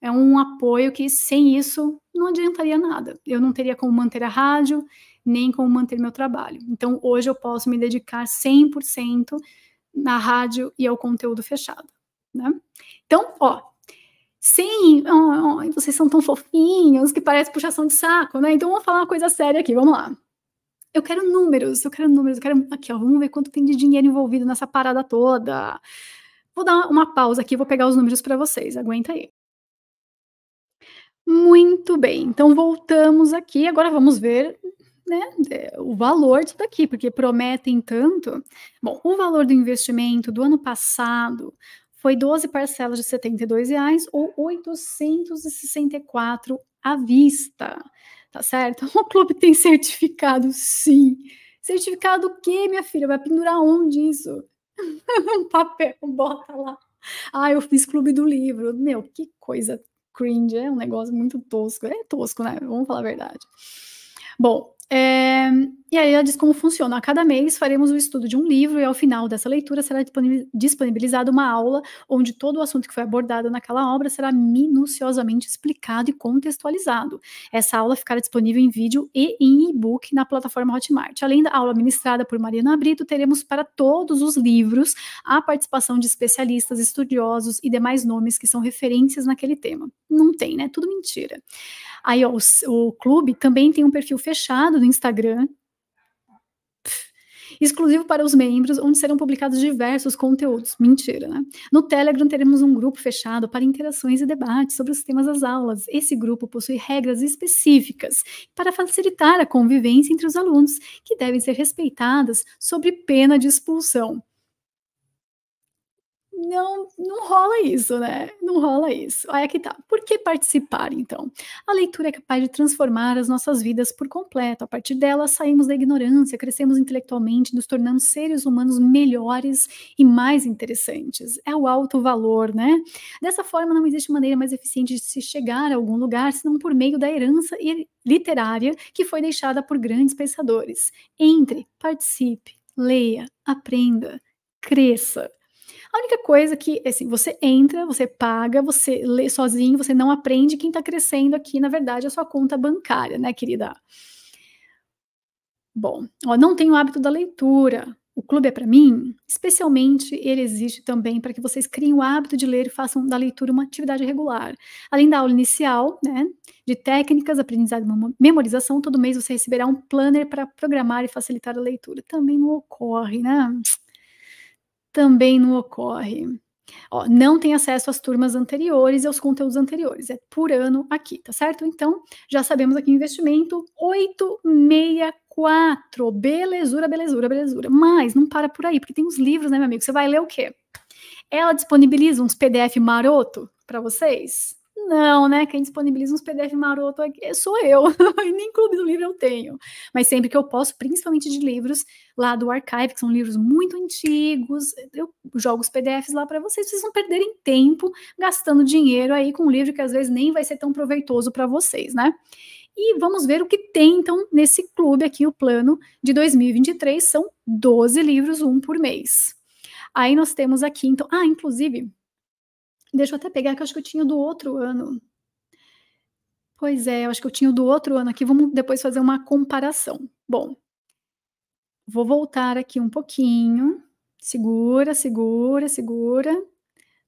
é um apoio que sem isso não adiantaria nada. Eu não teria como manter a rádio, nem como manter meu trabalho. Então hoje eu posso me dedicar 100% na rádio e ao conteúdo fechado. Né? Então, ó, Sim, oh, oh, vocês são tão fofinhos que parece puxação de saco, né? Então vamos falar uma coisa séria aqui, vamos lá. Eu quero números, eu quero números, eu quero. Aqui, ó, vamos ver quanto tem de dinheiro envolvido nessa parada toda. Vou dar uma pausa aqui, vou pegar os números para vocês, aguenta aí. Muito bem, então voltamos aqui, agora vamos ver né, é, o valor disso daqui, porque prometem tanto. Bom, o valor do investimento do ano passado foi 12 parcelas de R$ 72,00 ou 864,00 à vista, tá certo? O clube tem certificado, sim. Certificado o quê, minha filha? Vai pendurar onde isso? um papel, bota lá. Ah, eu fiz clube do livro. Meu, que coisa cringe, é um negócio muito tosco. É tosco, né? Vamos falar a verdade. Bom, é, e aí ela diz como funciona. A cada mês faremos o estudo de um livro e ao final dessa leitura será disponibilizada uma aula onde todo o assunto que foi abordado naquela obra será minuciosamente explicado e contextualizado. Essa aula ficará disponível em vídeo e em e-book na plataforma Hotmart. Além da aula ministrada por Mariana Brito, teremos para todos os livros a participação de especialistas, estudiosos e demais nomes que são referências naquele tema. Não tem, né? Tudo mentira. Aí ó, o, o clube também tem um perfil fechado no Instagram, exclusivo para os membros, onde serão publicados diversos conteúdos. Mentira, né? No Telegram teremos um grupo fechado para interações e debates sobre os temas das aulas. Esse grupo possui regras específicas para facilitar a convivência entre os alunos, que devem ser respeitadas sob pena de expulsão não, não rola isso, né? Não rola isso. Aí é que tá. Por que participar, então? A leitura é capaz de transformar as nossas vidas por completo. A partir dela, saímos da ignorância, crescemos intelectualmente, nos tornamos seres humanos melhores e mais interessantes. É o alto valor, né? Dessa forma, não existe maneira mais eficiente de se chegar a algum lugar senão por meio da herança literária que foi deixada por grandes pensadores. Entre, participe, leia, aprenda, cresça. A única coisa que, assim, você entra, você paga, você lê sozinho, você não aprende. Quem está crescendo aqui, na verdade, é a sua conta bancária, né, querida? Bom, ó, não tenho o hábito da leitura. O clube é para mim, especialmente ele existe também para que vocês criem o hábito de ler e façam da leitura uma atividade regular. Além da aula inicial, né, de técnicas, aprendizado e memorização, todo mês você receberá um planner para programar e facilitar a leitura. Também não ocorre, né? também não ocorre. Ó, não tem acesso às turmas anteriores e aos conteúdos anteriores, é por ano aqui, tá certo? Então, já sabemos aqui investimento 864. Belezura, belezura, belezura. Mas não para por aí, porque tem uns livros, né, meu amigo? Você vai ler o quê? Ela disponibiliza uns PDF maroto para vocês? Não, né? Quem disponibiliza uns PDF maroto aqui é, sou eu. e nem clube do livro eu tenho. Mas sempre que eu posso, principalmente de livros lá do Archive, que são livros muito antigos, eu jogo os PDFs lá para vocês, vocês não perderem tempo gastando dinheiro aí com um livro que às vezes nem vai ser tão proveitoso para vocês, né? E vamos ver o que tem, então, nesse clube aqui, o plano de 2023, são 12 livros, um por mês. Aí nós temos aqui, então, ah, inclusive, Deixa eu até pegar que eu acho que eu tinha do outro ano. Pois é, eu acho que eu tinha do outro ano aqui. Vamos depois fazer uma comparação. Bom, vou voltar aqui um pouquinho. Segura, segura, segura.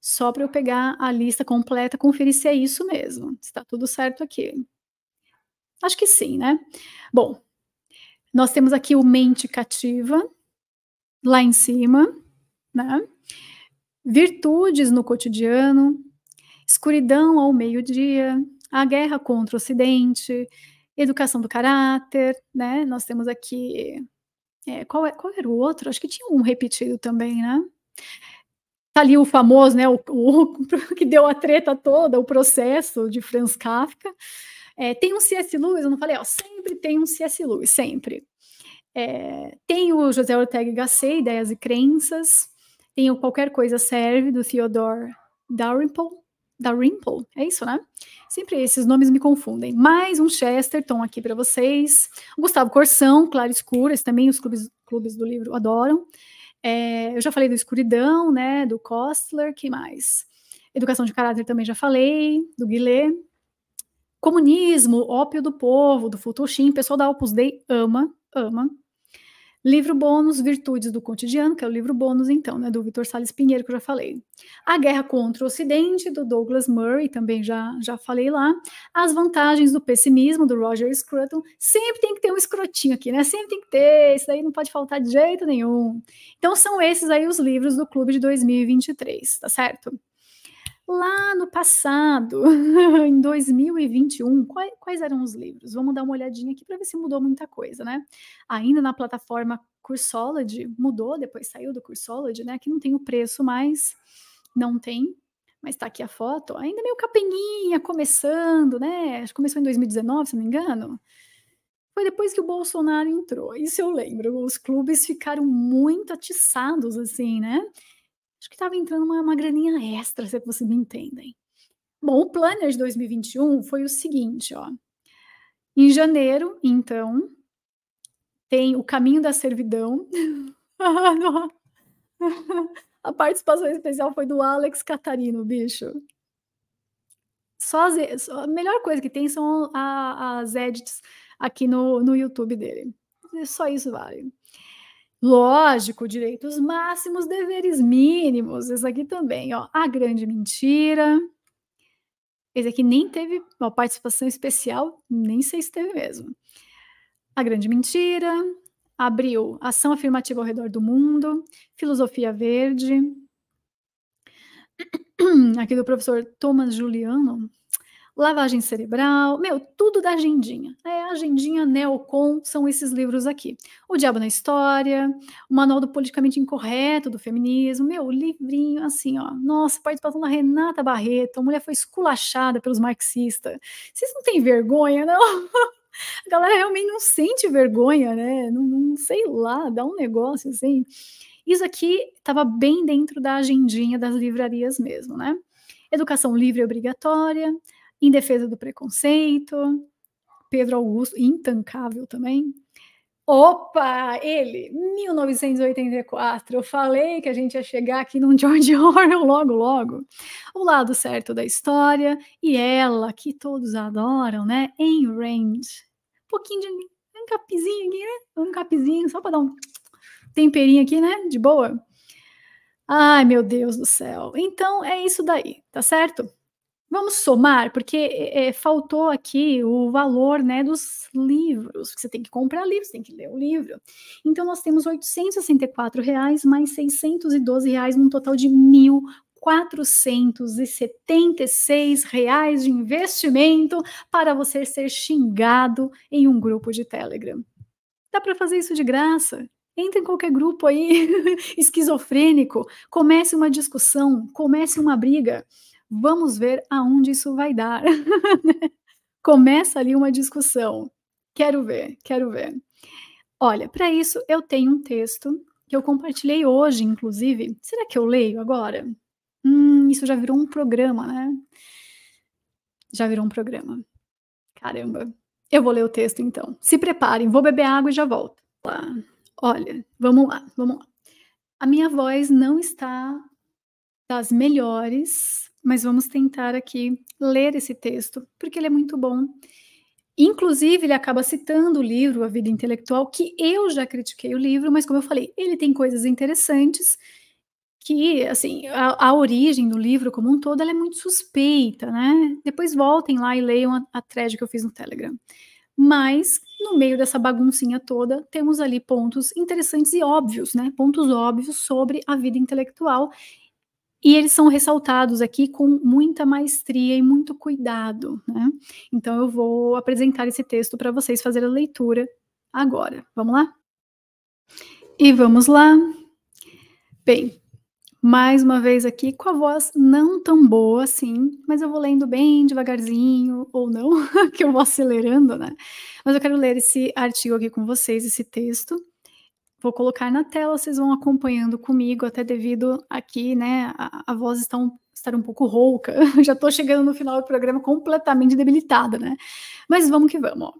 Só para eu pegar a lista completa, conferir se é isso mesmo. Se está tudo certo aqui. Acho que sim, né? Bom, nós temos aqui o mente cativa lá em cima, né? virtudes no cotidiano, escuridão ao meio-dia, a guerra contra o Ocidente, educação do caráter, né? Nós temos aqui. É, qual, é, qual era o outro? Acho que tinha um repetido também, né? Tá ali o famoso, né? O, o que deu a treta toda, o processo de Franz Kafka. É, tem um C.S. Lewis, eu não falei, ó, sempre tem um C.S. Lewis, sempre. É, tem o José Ortega y Gasset, Ideias e Crenças, tem o Qualquer Coisa Serve, do Theodore Dalrymple. Dalrymple, é isso, né? Sempre esses nomes me confundem. Mais um Chesterton aqui para vocês. O Gustavo Corsão, Claro Escuro, esse também os clubes, clubes do livro adoram. É, eu já falei do Escuridão, né? Do Kostler, que mais? Educação de Caráter também já falei, do Guilherme. Comunismo, Ópio do Povo, do Futoshin, pessoal da Opus Dei ama, ama. Livro bônus, Virtudes do Cotidiano, que é o livro bônus, então, né, do Vitor Salles Pinheiro, que eu já falei. A Guerra contra o Ocidente, do Douglas Murray, também já, já falei lá. As Vantagens do Pessimismo, do Roger Scruton. Sempre tem que ter um escrotinho aqui, né? Sempre tem que ter, isso daí não pode faltar de jeito nenhum. Então, são esses aí os livros do Clube de 2023, tá certo? lá no passado, em 2021, quais, quais eram os livros? Vamos dar uma olhadinha aqui para ver se mudou muita coisa, né? Ainda na plataforma cursolad mudou, depois saiu do cursolad né? Aqui não tem o preço mais, não tem, mas tá aqui a foto, ainda meio capenguinha, começando, né? Começou em 2019, se não me engano. Foi depois que o Bolsonaro entrou, isso eu lembro. Os clubes ficaram muito atiçados, assim, né? acho que estava entrando uma, uma graninha extra, se é que vocês me entendem. Bom, o planner de 2021 foi o seguinte, ó. Em janeiro, então, tem o caminho da servidão. A participação especial foi do Alex Catarino, bicho. Só, as, só a melhor coisa que tem são a, as edits aqui no, no YouTube dele. É só isso vale. Lógico, direitos máximos, deveres mínimos. Esse aqui também, ó. A grande mentira. Esse aqui nem teve uma participação especial, nem sei se teve mesmo. A grande mentira. Abriu ação afirmativa ao redor do mundo. Filosofia verde. Aqui do professor Thomas Juliano, lavagem cerebral, meu, tudo da agendinha. É, a agendinha Neocon são esses livros aqui. O Diabo na História, o Manual do Politicamente Incorreto do Feminismo, meu, livrinho assim, ó. Nossa, participação da Renata Barreto, a mulher foi esculachada pelos marxistas. Vocês não têm vergonha, não? A galera realmente não sente vergonha, né? Não, não sei lá, dá um negócio assim. Isso aqui estava bem dentro da agendinha das livrarias mesmo, né? Educação livre e obrigatória, em Defesa do Preconceito, Pedro Augusto, intancável também. Opa, ele, 1984. Eu falei que a gente ia chegar aqui num George Orwell logo, logo. O lado certo da história e ela, que todos adoram, né? Em Range. Um pouquinho de um capizinho aqui, né? Um capizinho, só para dar um temperinho aqui, né? De boa. Ai, meu Deus do céu. Então é isso daí, tá certo? Vamos somar, porque é, faltou aqui o valor né, dos livros, você tem que comprar livros, tem que ler o livro. Então, nós temos R$ 864 reais mais R$ 612, reais, num total de R$ 1.476 reais de investimento para você ser xingado em um grupo de Telegram. Dá para fazer isso de graça, entre em qualquer grupo aí esquizofrênico, comece uma discussão, comece uma briga. Vamos ver aonde isso vai dar. Começa ali uma discussão. Quero ver, quero ver. Olha, para isso eu tenho um texto que eu compartilhei hoje, inclusive. Será que eu leio agora? Hum, isso já virou um programa, né? Já virou um programa. Caramba. Eu vou ler o texto então. Se preparem, vou beber água e já volto. Olha, vamos lá, vamos lá. A minha voz não está das melhores, mas vamos tentar aqui ler esse texto, porque ele é muito bom. Inclusive, ele acaba citando o livro A Vida Intelectual, que eu já critiquei o livro, mas como eu falei, ele tem coisas interessantes que, assim, a, a origem do livro como um todo, é muito suspeita, né? Depois voltem lá e leiam a, a thread que eu fiz no Telegram. Mas, no meio dessa baguncinha toda, temos ali pontos interessantes e óbvios, né? Pontos óbvios sobre a vida intelectual e eles são ressaltados aqui com muita maestria e muito cuidado. Né? Então, eu vou apresentar esse texto para vocês fazer a leitura agora. Vamos lá? E vamos lá. Bem, mais uma vez aqui com a voz não tão boa assim, mas eu vou lendo bem devagarzinho, ou não, que eu vou acelerando, né? Mas eu quero ler esse artigo aqui com vocês, esse texto. Vou colocar na tela, vocês vão acompanhando comigo, até devido aqui, né? A, a voz está um, estar um pouco rouca. já estou chegando no final do programa completamente debilitada, né? Mas vamos que vamos.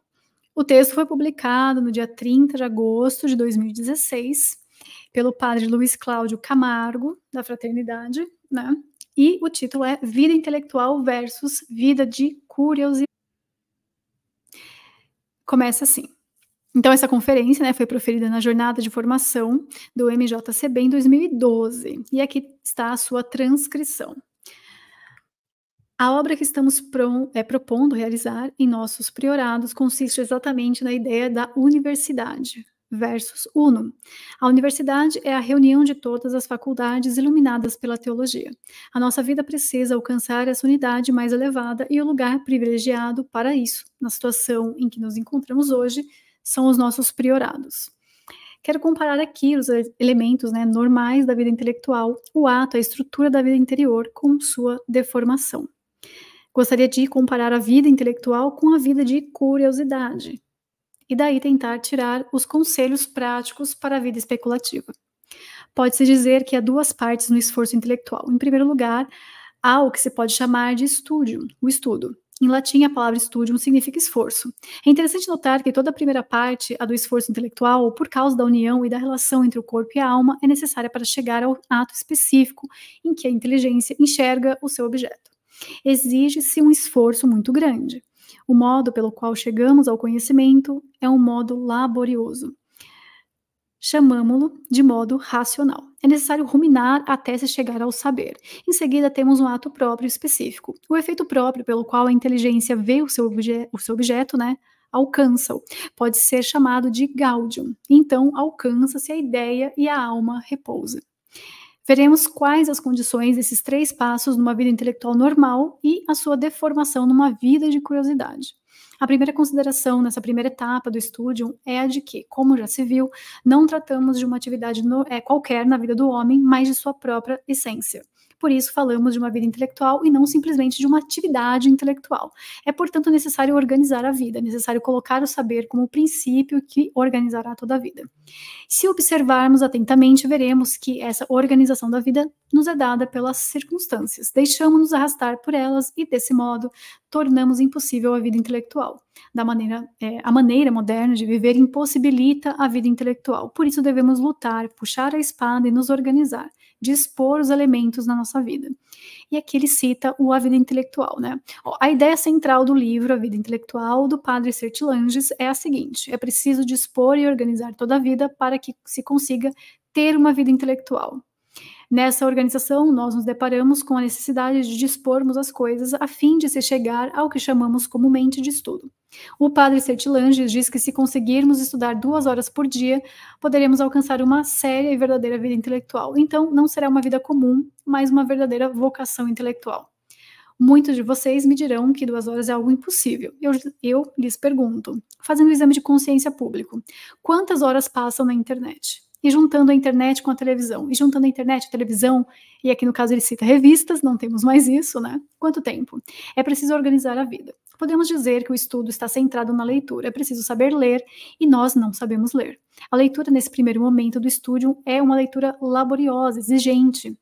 O texto foi publicado no dia 30 de agosto de 2016 pelo padre Luiz Cláudio Camargo, da Fraternidade, né? E o título é Vida Intelectual versus Vida de Curiosidade. Começa assim. Então, essa conferência né, foi proferida na jornada de formação do MJCB em 2012, e aqui está a sua transcrição. A obra que estamos pro, é, propondo realizar em nossos priorados consiste exatamente na ideia da universidade, versus Unum. A universidade é a reunião de todas as faculdades iluminadas pela teologia. A nossa vida precisa alcançar essa unidade mais elevada e o lugar privilegiado para isso, na situação em que nos encontramos hoje, são os nossos priorados. Quero comparar aqui os elementos né, normais da vida intelectual, o ato, a estrutura da vida interior, com sua deformação. Gostaria de comparar a vida intelectual com a vida de curiosidade, e daí tentar tirar os conselhos práticos para a vida especulativa. Pode-se dizer que há duas partes no esforço intelectual. Em primeiro lugar, há o que se pode chamar de estúdio, o estudo, em latim, a palavra studium significa esforço. É interessante notar que toda a primeira parte, a do esforço intelectual, por causa da união e da relação entre o corpo e a alma, é necessária para chegar ao ato específico em que a inteligência enxerga o seu objeto. Exige-se um esforço muito grande. O modo pelo qual chegamos ao conhecimento é um modo laborioso chamamos lo de modo racional. É necessário ruminar até se chegar ao saber. Em seguida, temos um ato próprio específico. O efeito próprio pelo qual a inteligência vê o seu, obje o seu objeto, né? Alcança-o. Pode ser chamado de gaudium. Então, alcança-se a ideia e a alma repousa. Veremos quais as condições desses três passos numa vida intelectual normal e a sua deformação numa vida de curiosidade. A primeira consideração nessa primeira etapa do estudo é a de que, como já se viu, não tratamos de uma atividade no, é, qualquer na vida do homem, mas de sua própria essência. Por isso falamos de uma vida intelectual e não simplesmente de uma atividade intelectual. É, portanto, necessário organizar a vida, é necessário colocar o saber como o princípio que organizará toda a vida. Se observarmos atentamente, veremos que essa organização da vida nos é dada pelas circunstâncias. Deixamos-nos arrastar por elas e, desse modo, tornamos impossível a vida intelectual. Da maneira, é, a maneira moderna de viver impossibilita a vida intelectual. Por isso devemos lutar, puxar a espada e nos organizar dispor os elementos na nossa vida. E aqui ele cita o A Vida Intelectual, né? A ideia central do livro A Vida Intelectual do Padre Sertilanges é a seguinte: é preciso dispor e organizar toda a vida para que se consiga ter uma vida intelectual. Nessa organização, nós nos deparamos com a necessidade de dispormos as coisas a fim de se chegar ao que chamamos comumente de estudo. O padre Sertilanges diz que se conseguirmos estudar duas horas por dia, poderemos alcançar uma séria e verdadeira vida intelectual. Então, não será uma vida comum, mas uma verdadeira vocação intelectual. Muitos de vocês me dirão que duas horas é algo impossível. Eu, eu lhes pergunto, fazendo o um exame de consciência público, quantas horas passam na internet? e juntando a internet com a televisão, e juntando a internet, a televisão, e aqui no caso ele cita revistas, não temos mais isso, né? Quanto tempo? É preciso organizar a vida. Podemos dizer que o estudo está centrado na leitura, é preciso saber ler e nós não sabemos ler. A leitura nesse primeiro momento do estúdio é uma leitura laboriosa, exigente,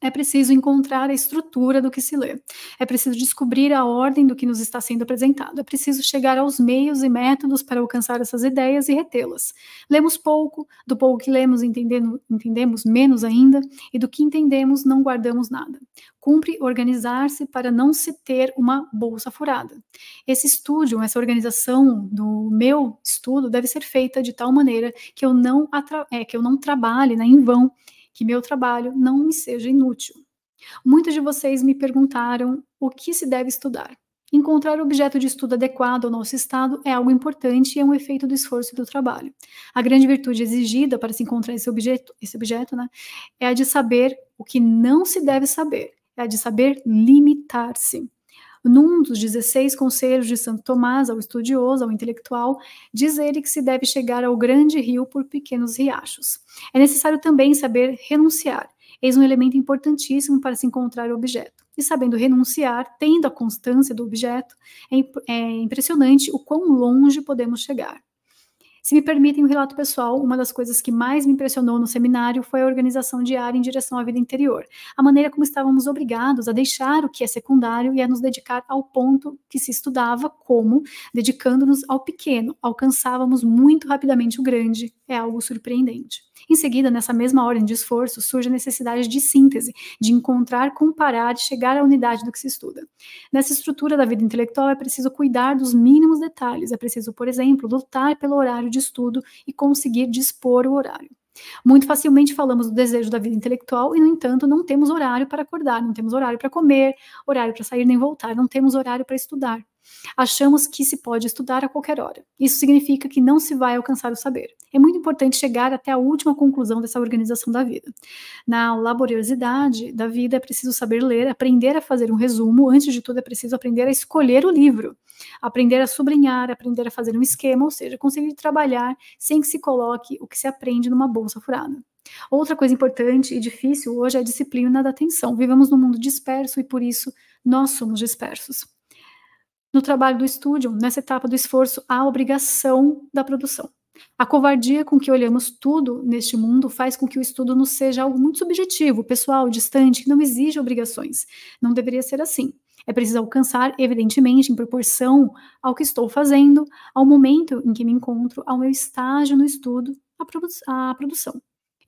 é preciso encontrar a estrutura do que se lê. É preciso descobrir a ordem do que nos está sendo apresentado. É preciso chegar aos meios e métodos para alcançar essas ideias e retê-las. Lemos pouco, do pouco que lemos entendemos menos ainda, e do que entendemos não guardamos nada. Cumpre organizar-se para não se ter uma bolsa furada. Esse estúdio, essa organização do meu estudo deve ser feita de tal maneira que eu não, é, que eu não trabalhe né, em vão que meu trabalho não me seja inútil. Muitos de vocês me perguntaram o que se deve estudar. Encontrar o objeto de estudo adequado ao nosso estado é algo importante e é um efeito do esforço e do trabalho. A grande virtude exigida para se encontrar esse objeto, esse objeto né, é a de saber o que não se deve saber, é a de saber limitar-se num dos 16 conselhos de Santo Tomás, ao estudioso, ao intelectual, diz ele que se deve chegar ao grande rio por pequenos riachos. É necessário também saber renunciar, eis um elemento importantíssimo para se encontrar o objeto. E sabendo renunciar, tendo a constância do objeto, é, é impressionante o quão longe podemos chegar. Se me permitem um relato pessoal, uma das coisas que mais me impressionou no seminário foi a organização diária em direção à vida interior, a maneira como estávamos obrigados a deixar o que é secundário e a nos dedicar ao ponto que se estudava, como dedicando-nos ao pequeno, alcançávamos muito rapidamente o grande, é algo surpreendente. Em seguida, nessa mesma ordem de esforço, surge a necessidade de síntese, de encontrar, comparar, de chegar à unidade do que se estuda. Nessa estrutura da vida intelectual, é preciso cuidar dos mínimos detalhes, é preciso, por exemplo, lutar pelo horário de estudo e conseguir dispor o horário. Muito facilmente falamos do desejo da vida intelectual e, no entanto, não temos horário para acordar, não temos horário para comer, horário para sair nem voltar, não temos horário para estudar. Achamos que se pode estudar a qualquer hora. Isso significa que não se vai alcançar o saber. É muito importante chegar até a última conclusão dessa organização da vida. Na laboriosidade da vida, é preciso saber ler, aprender a fazer um resumo. Antes de tudo, é preciso aprender a escolher o livro, aprender a sublinhar, aprender a fazer um esquema, ou seja, conseguir trabalhar sem que se coloque o que se aprende numa bolsa furada. Outra coisa importante e difícil hoje é a disciplina da atenção. Vivemos num mundo disperso e por isso nós somos dispersos. No trabalho do estúdio, nessa etapa do esforço, há a obrigação da produção. A covardia com que olhamos tudo neste mundo faz com que o estudo nos seja algo muito subjetivo, pessoal, distante, que não exige obrigações. Não deveria ser assim. É preciso alcançar, evidentemente, em proporção ao que estou fazendo, ao momento em que me encontro, ao meu estágio no estudo, a produ produção.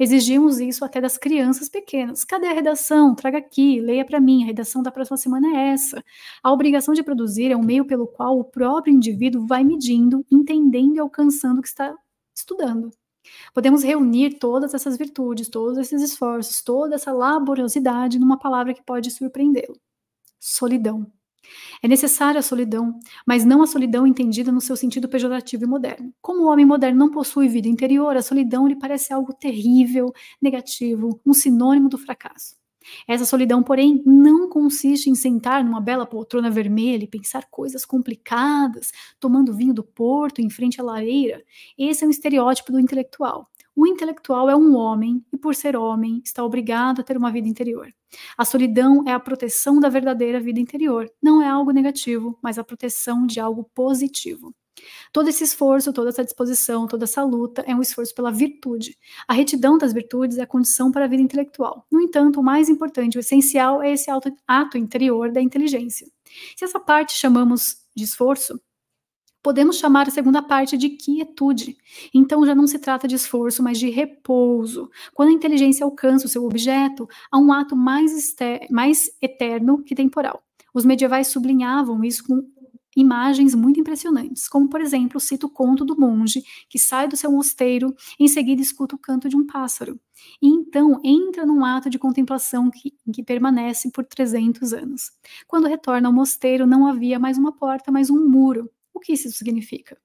Exigimos isso até das crianças pequenas. Cadê a redação? Traga aqui, leia para mim. A redação da próxima semana é essa. A obrigação de produzir é um meio pelo qual o próprio indivíduo vai medindo, entendendo e alcançando o que está estudando. Podemos reunir todas essas virtudes, todos esses esforços, toda essa laboriosidade numa palavra que pode surpreendê-lo: solidão. É necessária a solidão, mas não a solidão entendida no seu sentido pejorativo e moderno. Como o homem moderno não possui vida interior, a solidão lhe parece algo terrível, negativo, um sinônimo do fracasso. Essa solidão, porém, não consiste em sentar numa bela poltrona vermelha e pensar coisas complicadas, tomando vinho do porto em frente à lareira. Esse é um estereótipo do intelectual. O intelectual é um homem e, por ser homem, está obrigado a ter uma vida interior. A solidão é a proteção da verdadeira vida interior. Não é algo negativo, mas a proteção de algo positivo. Todo esse esforço, toda essa disposição, toda essa luta é um esforço pela virtude. A retidão das virtudes é a condição para a vida intelectual. No entanto, o mais importante, o essencial, é esse ato interior da inteligência. Se essa parte chamamos de esforço, Podemos chamar a segunda parte de quietude. Então já não se trata de esforço, mas de repouso. Quando a inteligência alcança o seu objeto, há um ato mais, mais eterno que temporal. Os medievais sublinhavam isso com imagens muito impressionantes, como por exemplo, cito o conto do monge que sai do seu mosteiro, em seguida escuta o canto de um pássaro, e então entra num ato de contemplação que, que permanece por 300 anos. Quando retorna ao mosteiro, não havia mais uma porta, mas um muro. O que isso significa?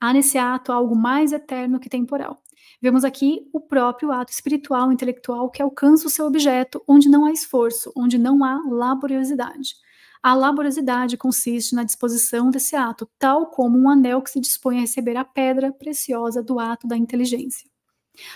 Há nesse ato algo mais eterno que temporal. Vemos aqui o próprio ato espiritual, intelectual, que alcança o seu objeto, onde não há esforço, onde não há laboriosidade. A laboriosidade consiste na disposição desse ato, tal como um anel que se dispõe a receber a pedra preciosa do ato da inteligência.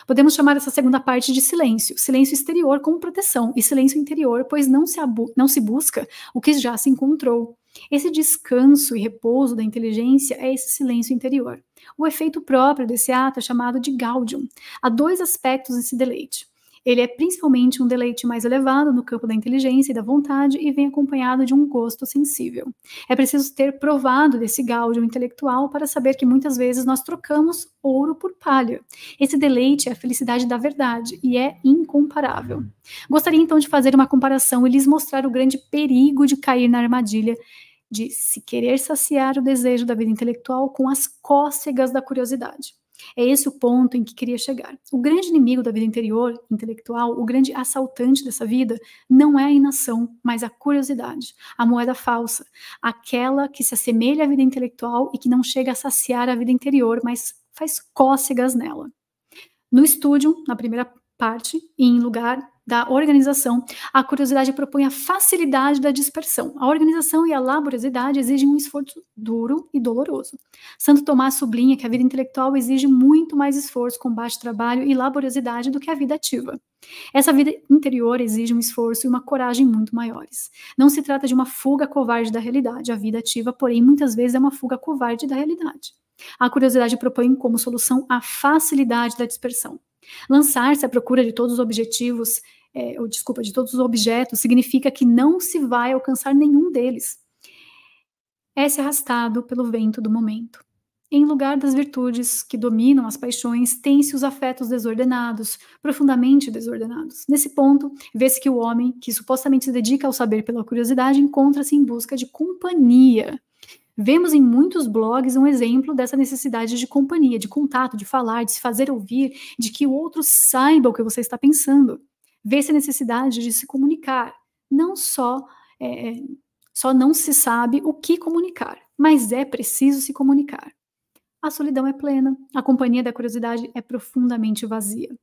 Podemos chamar essa segunda parte de silêncio, silêncio exterior como proteção e silêncio interior, pois não se, não se busca o que já se encontrou. Esse descanso e repouso da inteligência é esse silêncio interior. O efeito próprio desse ato é chamado de gaudium. Há dois aspectos desse deleite. Ele é principalmente um deleite mais elevado no campo da inteligência e da vontade e vem acompanhado de um gosto sensível. É preciso ter provado desse gáudio intelectual para saber que muitas vezes nós trocamos ouro por palha. Esse deleite é a felicidade da verdade e é incomparável. Uhum. Gostaria então de fazer uma comparação e lhes mostrar o grande perigo de cair na armadilha de se querer saciar o desejo da vida intelectual com as cócegas da curiosidade. É esse o ponto em que queria chegar. O grande inimigo da vida interior, intelectual, o grande assaltante dessa vida, não é a inação, mas a curiosidade, a moeda falsa, aquela que se assemelha à vida intelectual e que não chega a saciar a vida interior, mas faz cócegas nela. No estúdio, na primeira parte, em lugar da organização, a curiosidade propõe a facilidade da dispersão. A organização e a laboriosidade exigem um esforço duro e doloroso. Santo Tomás sublinha que a vida intelectual exige muito mais esforço, combate, trabalho e laboriosidade do que a vida ativa. Essa vida interior exige um esforço e uma coragem muito maiores. Não se trata de uma fuga covarde da realidade. A vida ativa, porém, muitas vezes é uma fuga covarde da realidade. A curiosidade propõe como solução a facilidade da dispersão. Lançar-se à procura de todos os objetivos, é, ou desculpa, de todos os objetos, significa que não se vai alcançar nenhum deles. É se arrastado pelo vento do momento. Em lugar das virtudes que dominam as paixões, tem-se os afetos desordenados, profundamente desordenados. Nesse ponto, vê-se que o homem, que supostamente se dedica ao saber pela curiosidade, encontra-se em busca de companhia Vemos em muitos blogs um exemplo dessa necessidade de companhia, de contato, de falar, de se fazer ouvir, de que o outro saiba o que você está pensando. Vê-se a necessidade de se comunicar. Não só, é, só não se sabe o que comunicar, mas é preciso se comunicar. A solidão é plena, a companhia da curiosidade é profundamente vazia.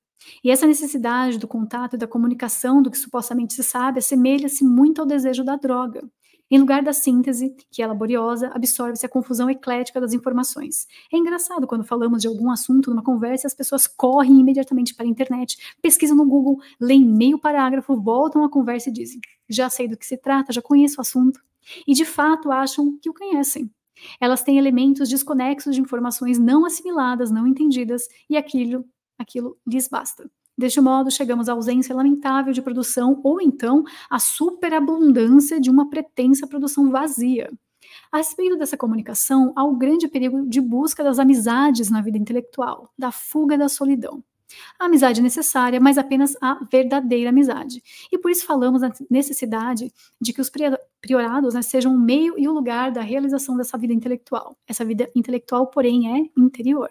E essa necessidade do contato e da comunicação do que supostamente se sabe assemelha-se muito ao desejo da droga. Em lugar da síntese, que é laboriosa, absorve-se a confusão eclética das informações. É engraçado quando falamos de algum assunto numa conversa e as pessoas correm imediatamente para a internet, pesquisam no Google, leem meio parágrafo, voltam à conversa e dizem: já sei do que se trata, já conheço o assunto. E de fato acham que o conhecem. Elas têm elementos desconexos de informações não assimiladas, não entendidas, e aquilo, aquilo lhes basta. Deste modo, chegamos à ausência lamentável de produção ou então à superabundância de uma pretensa produção vazia. A respeito dessa comunicação, há o grande perigo de busca das amizades na vida intelectual, da fuga da solidão. A amizade é necessária, mas apenas a verdadeira amizade. E por isso falamos da necessidade de que os priorados né, sejam o meio e o lugar da realização dessa vida intelectual. Essa vida intelectual, porém, é interior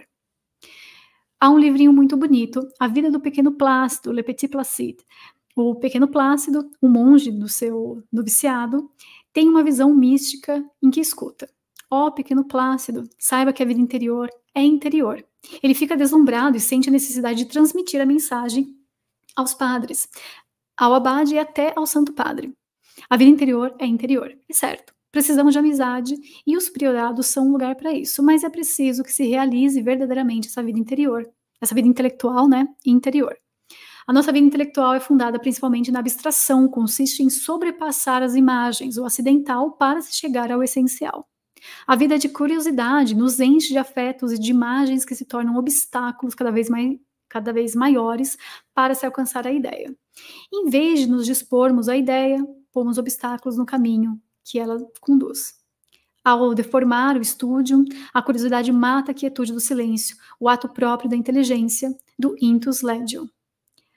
há um livrinho muito bonito, A Vida do Pequeno Plácido, Le Petit Placide. O Pequeno Plácido, o monge do seu do viciado, tem uma visão mística em que escuta. Ó oh, Pequeno Plácido, saiba que a vida interior é interior. Ele fica deslumbrado e sente a necessidade de transmitir a mensagem aos padres, ao abade e até ao santo padre. A vida interior é interior, é certo. Precisamos de amizade e os priorados são um lugar para isso, mas é preciso que se realize verdadeiramente essa vida interior, essa vida intelectual, né, interior. A nossa vida intelectual é fundada principalmente na abstração, consiste em sobrepassar as imagens, o acidental, para se chegar ao essencial. A vida de curiosidade nos enche de afetos e de imagens que se tornam obstáculos cada vez mais cada vez maiores para se alcançar a ideia. Em vez de nos dispormos à ideia, pomos obstáculos no caminho, que ela conduz. Ao deformar o estúdio, a curiosidade mata a quietude do silêncio, o ato próprio da inteligência, do intus legio.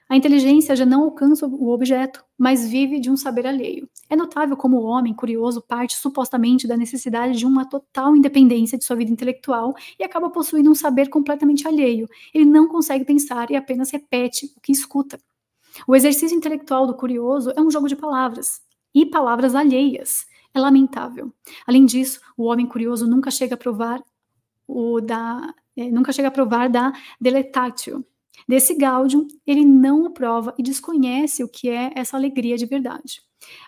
A inteligência já não alcança o objeto, mas vive de um saber alheio. É notável como o homem curioso parte supostamente da necessidade de uma total independência de sua vida intelectual e acaba possuindo um saber completamente alheio. Ele não consegue pensar e apenas repete o que escuta. O exercício intelectual do curioso é um jogo de palavras e palavras alheias é lamentável. Além disso, o homem curioso nunca chega a provar o da é, nunca chega a provar da deletatio. Desse Gaudium, ele não o prova e desconhece o que é essa alegria de verdade.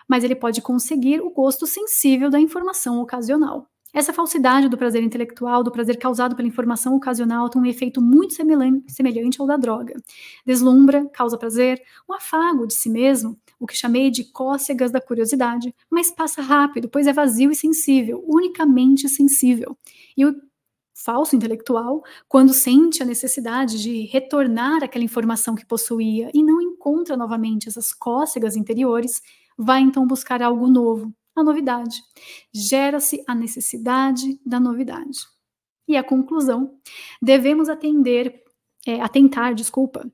Mas ele pode conseguir o gosto sensível da informação ocasional. Essa falsidade do prazer intelectual, do prazer causado pela informação ocasional, tem um efeito muito semelhante ao da droga. Deslumbra, causa prazer, um afago de si mesmo, o que chamei de cócegas da curiosidade, mas passa rápido, pois é vazio e sensível, unicamente sensível. E o falso intelectual, quando sente a necessidade de retornar aquela informação que possuía e não encontra novamente essas cócegas interiores, vai então buscar algo novo, a novidade. Gera-se a necessidade da novidade. E a conclusão: devemos atender, é, atentar, desculpa,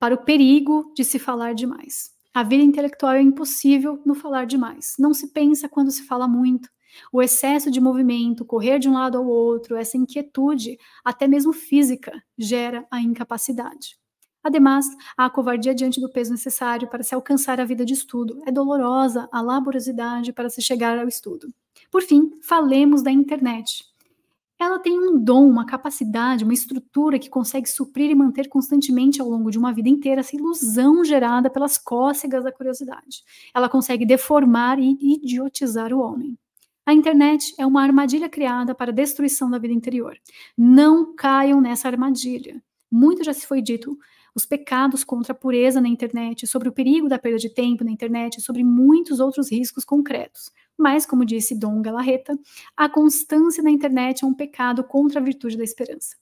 para o perigo de se falar demais. A vida intelectual é impossível no falar demais. Não se pensa quando se fala muito. O excesso de movimento, correr de um lado ao outro, essa inquietude, até mesmo física, gera a incapacidade. Ademais, a covardia diante do peso necessário para se alcançar a vida de estudo é dolorosa a laboriosidade para se chegar ao estudo. Por fim, falemos da internet ela tem um dom, uma capacidade, uma estrutura que consegue suprir e manter constantemente ao longo de uma vida inteira essa ilusão gerada pelas cócegas da curiosidade. Ela consegue deformar e idiotizar o homem. A internet é uma armadilha criada para a destruição da vida interior. Não caiam nessa armadilha. Muito já se foi dito os pecados contra a pureza na internet, sobre o perigo da perda de tempo na internet, sobre muitos outros riscos concretos. Mas, como disse Dom Galarreta, a constância na internet é um pecado contra a virtude da esperança.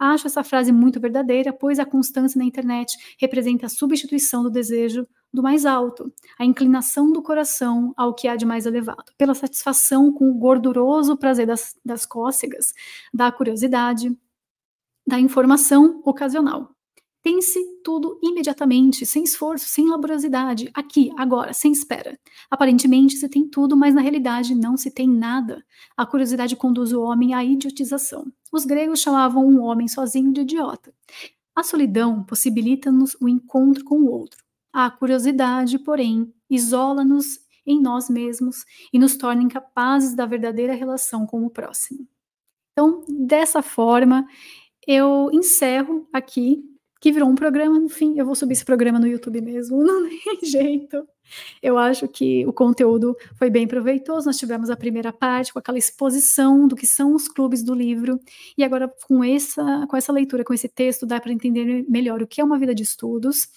Acho essa frase muito verdadeira, pois a constância na internet representa a substituição do desejo do mais alto, a inclinação do coração ao que há de mais elevado, pela satisfação com o gorduroso prazer das, das cócegas, da curiosidade, da informação ocasional. Pense tudo imediatamente, sem esforço, sem laboriosidade, aqui, agora, sem espera. Aparentemente se tem tudo, mas na realidade não se tem nada. A curiosidade conduz o homem à idiotização. Os gregos chamavam um homem sozinho de idiota. A solidão possibilita-nos o encontro com o outro. A curiosidade, porém, isola-nos em nós mesmos e nos torna incapazes da verdadeira relação com o próximo. Então, dessa forma, eu encerro aqui que virou um programa, no fim, eu vou subir esse programa no YouTube mesmo, não tem jeito. Eu acho que o conteúdo foi bem proveitoso. Nós tivemos a primeira parte com aquela exposição do que são os clubes do livro, e agora com essa, com essa leitura, com esse texto, dá para entender melhor o que é uma vida de estudos,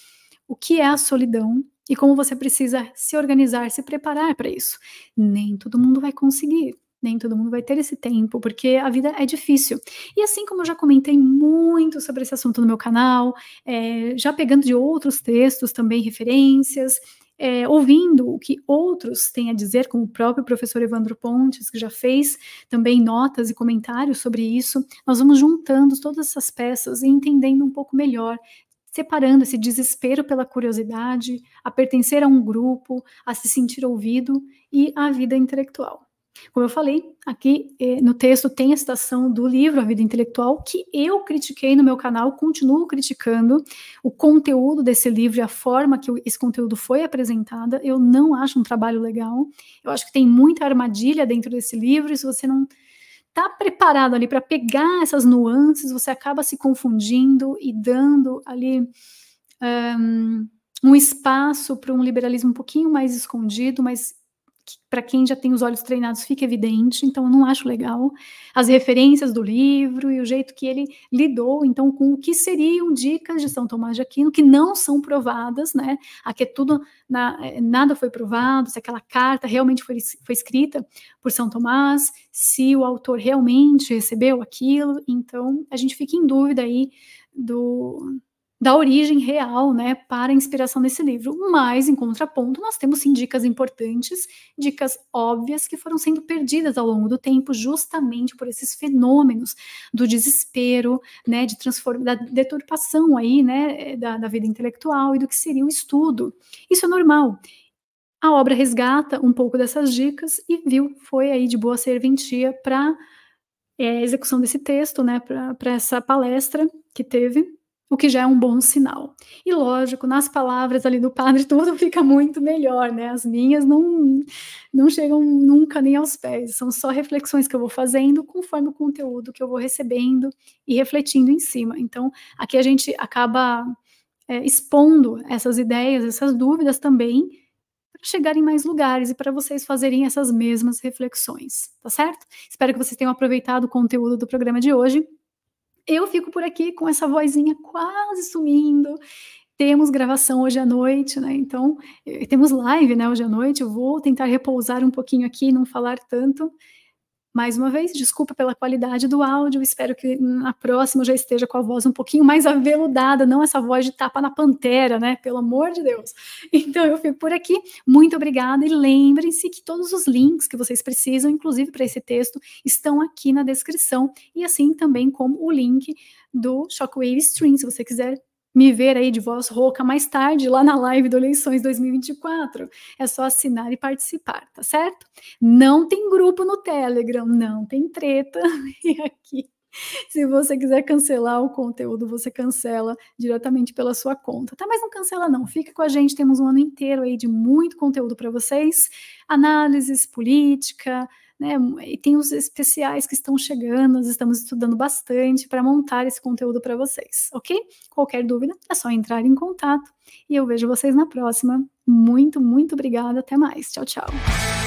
o que é a solidão e como você precisa se organizar, se preparar para isso. Nem todo mundo vai conseguir nem todo mundo vai ter esse tempo, porque a vida é difícil. E assim como eu já comentei muito sobre esse assunto no meu canal, é, já pegando de outros textos também referências, é, ouvindo o que outros têm a dizer, como o próprio professor Evandro Pontes, que já fez também notas e comentários sobre isso, nós vamos juntando todas essas peças e entendendo um pouco melhor separando esse desespero pela curiosidade, a pertencer a um grupo, a se sentir ouvido e a vida intelectual. Como eu falei, aqui eh, no texto tem a citação do livro A Vida Intelectual, que eu critiquei no meu canal, continuo criticando o conteúdo desse livro e a forma que esse conteúdo foi apresentada. Eu não acho um trabalho legal. Eu acho que tem muita armadilha dentro desse livro, e se você não está preparado ali para pegar essas nuances, você acaba se confundindo e dando ali. Um, um espaço para um liberalismo um pouquinho mais escondido, mas para quem já tem os olhos treinados fica evidente, então eu não acho legal. As referências do livro e o jeito que ele lidou, então, com o que seriam dicas de São Tomás de Aquino que não são provadas, né? Aqui é tudo, na, é, nada foi provado, se aquela carta realmente foi, foi escrita por São Tomás, se o autor realmente recebeu aquilo, então a gente fica em dúvida aí do, da origem real, né, para a inspiração desse livro. Mas, em contraponto, nós temos sim dicas importantes, dicas óbvias que foram sendo perdidas ao longo do tempo, justamente por esses fenômenos do desespero, né, de transforma, da deturpação aí, né, da, da vida intelectual e do que seria o estudo. Isso é normal. A obra resgata um pouco dessas dicas e viu, foi aí de boa serventia para é, a execução desse texto, né, para essa palestra que teve o que já é um bom sinal. E lógico, nas palavras ali do padre, tudo fica muito melhor, né? As minhas não, não chegam nunca nem aos pés, são só reflexões que eu vou fazendo conforme o conteúdo que eu vou recebendo e refletindo em cima. Então, aqui a gente acaba é, expondo essas ideias, essas dúvidas também, para chegar em mais lugares e para vocês fazerem essas mesmas reflexões, tá certo? Espero que vocês tenham aproveitado o conteúdo do programa de hoje. Eu fico por aqui com essa vozinha quase sumindo. Temos gravação hoje à noite, né? Então, eh, temos live, né, hoje à noite. Eu vou tentar repousar um pouquinho aqui, não falar tanto. Mais uma vez, desculpa pela qualidade do áudio, espero que na próxima já esteja com a voz um pouquinho mais aveludada, não essa voz de tapa na pantera, né? Pelo amor de Deus. Então eu fico por aqui. Muito obrigada e lembrem-se que todos os links que vocês precisam, inclusive para esse texto, estão aqui na descrição e assim também como o link do Shockwave Stream, se você quiser me ver aí de voz rouca mais tarde lá na live do Eleições 2024. É só assinar e participar, tá certo? Não tem grupo no Telegram, não tem treta. E aqui, se você quiser cancelar o conteúdo, você cancela diretamente pela sua conta, tá? Mas não cancela não, fica com a gente, temos um ano inteiro aí de muito conteúdo para vocês, análises, política, né? E tem os especiais que estão chegando, nós estamos estudando bastante para montar esse conteúdo para vocês, ok? Qualquer dúvida é só entrar em contato e eu vejo vocês na próxima. Muito, muito obrigada, até mais. Tchau, tchau.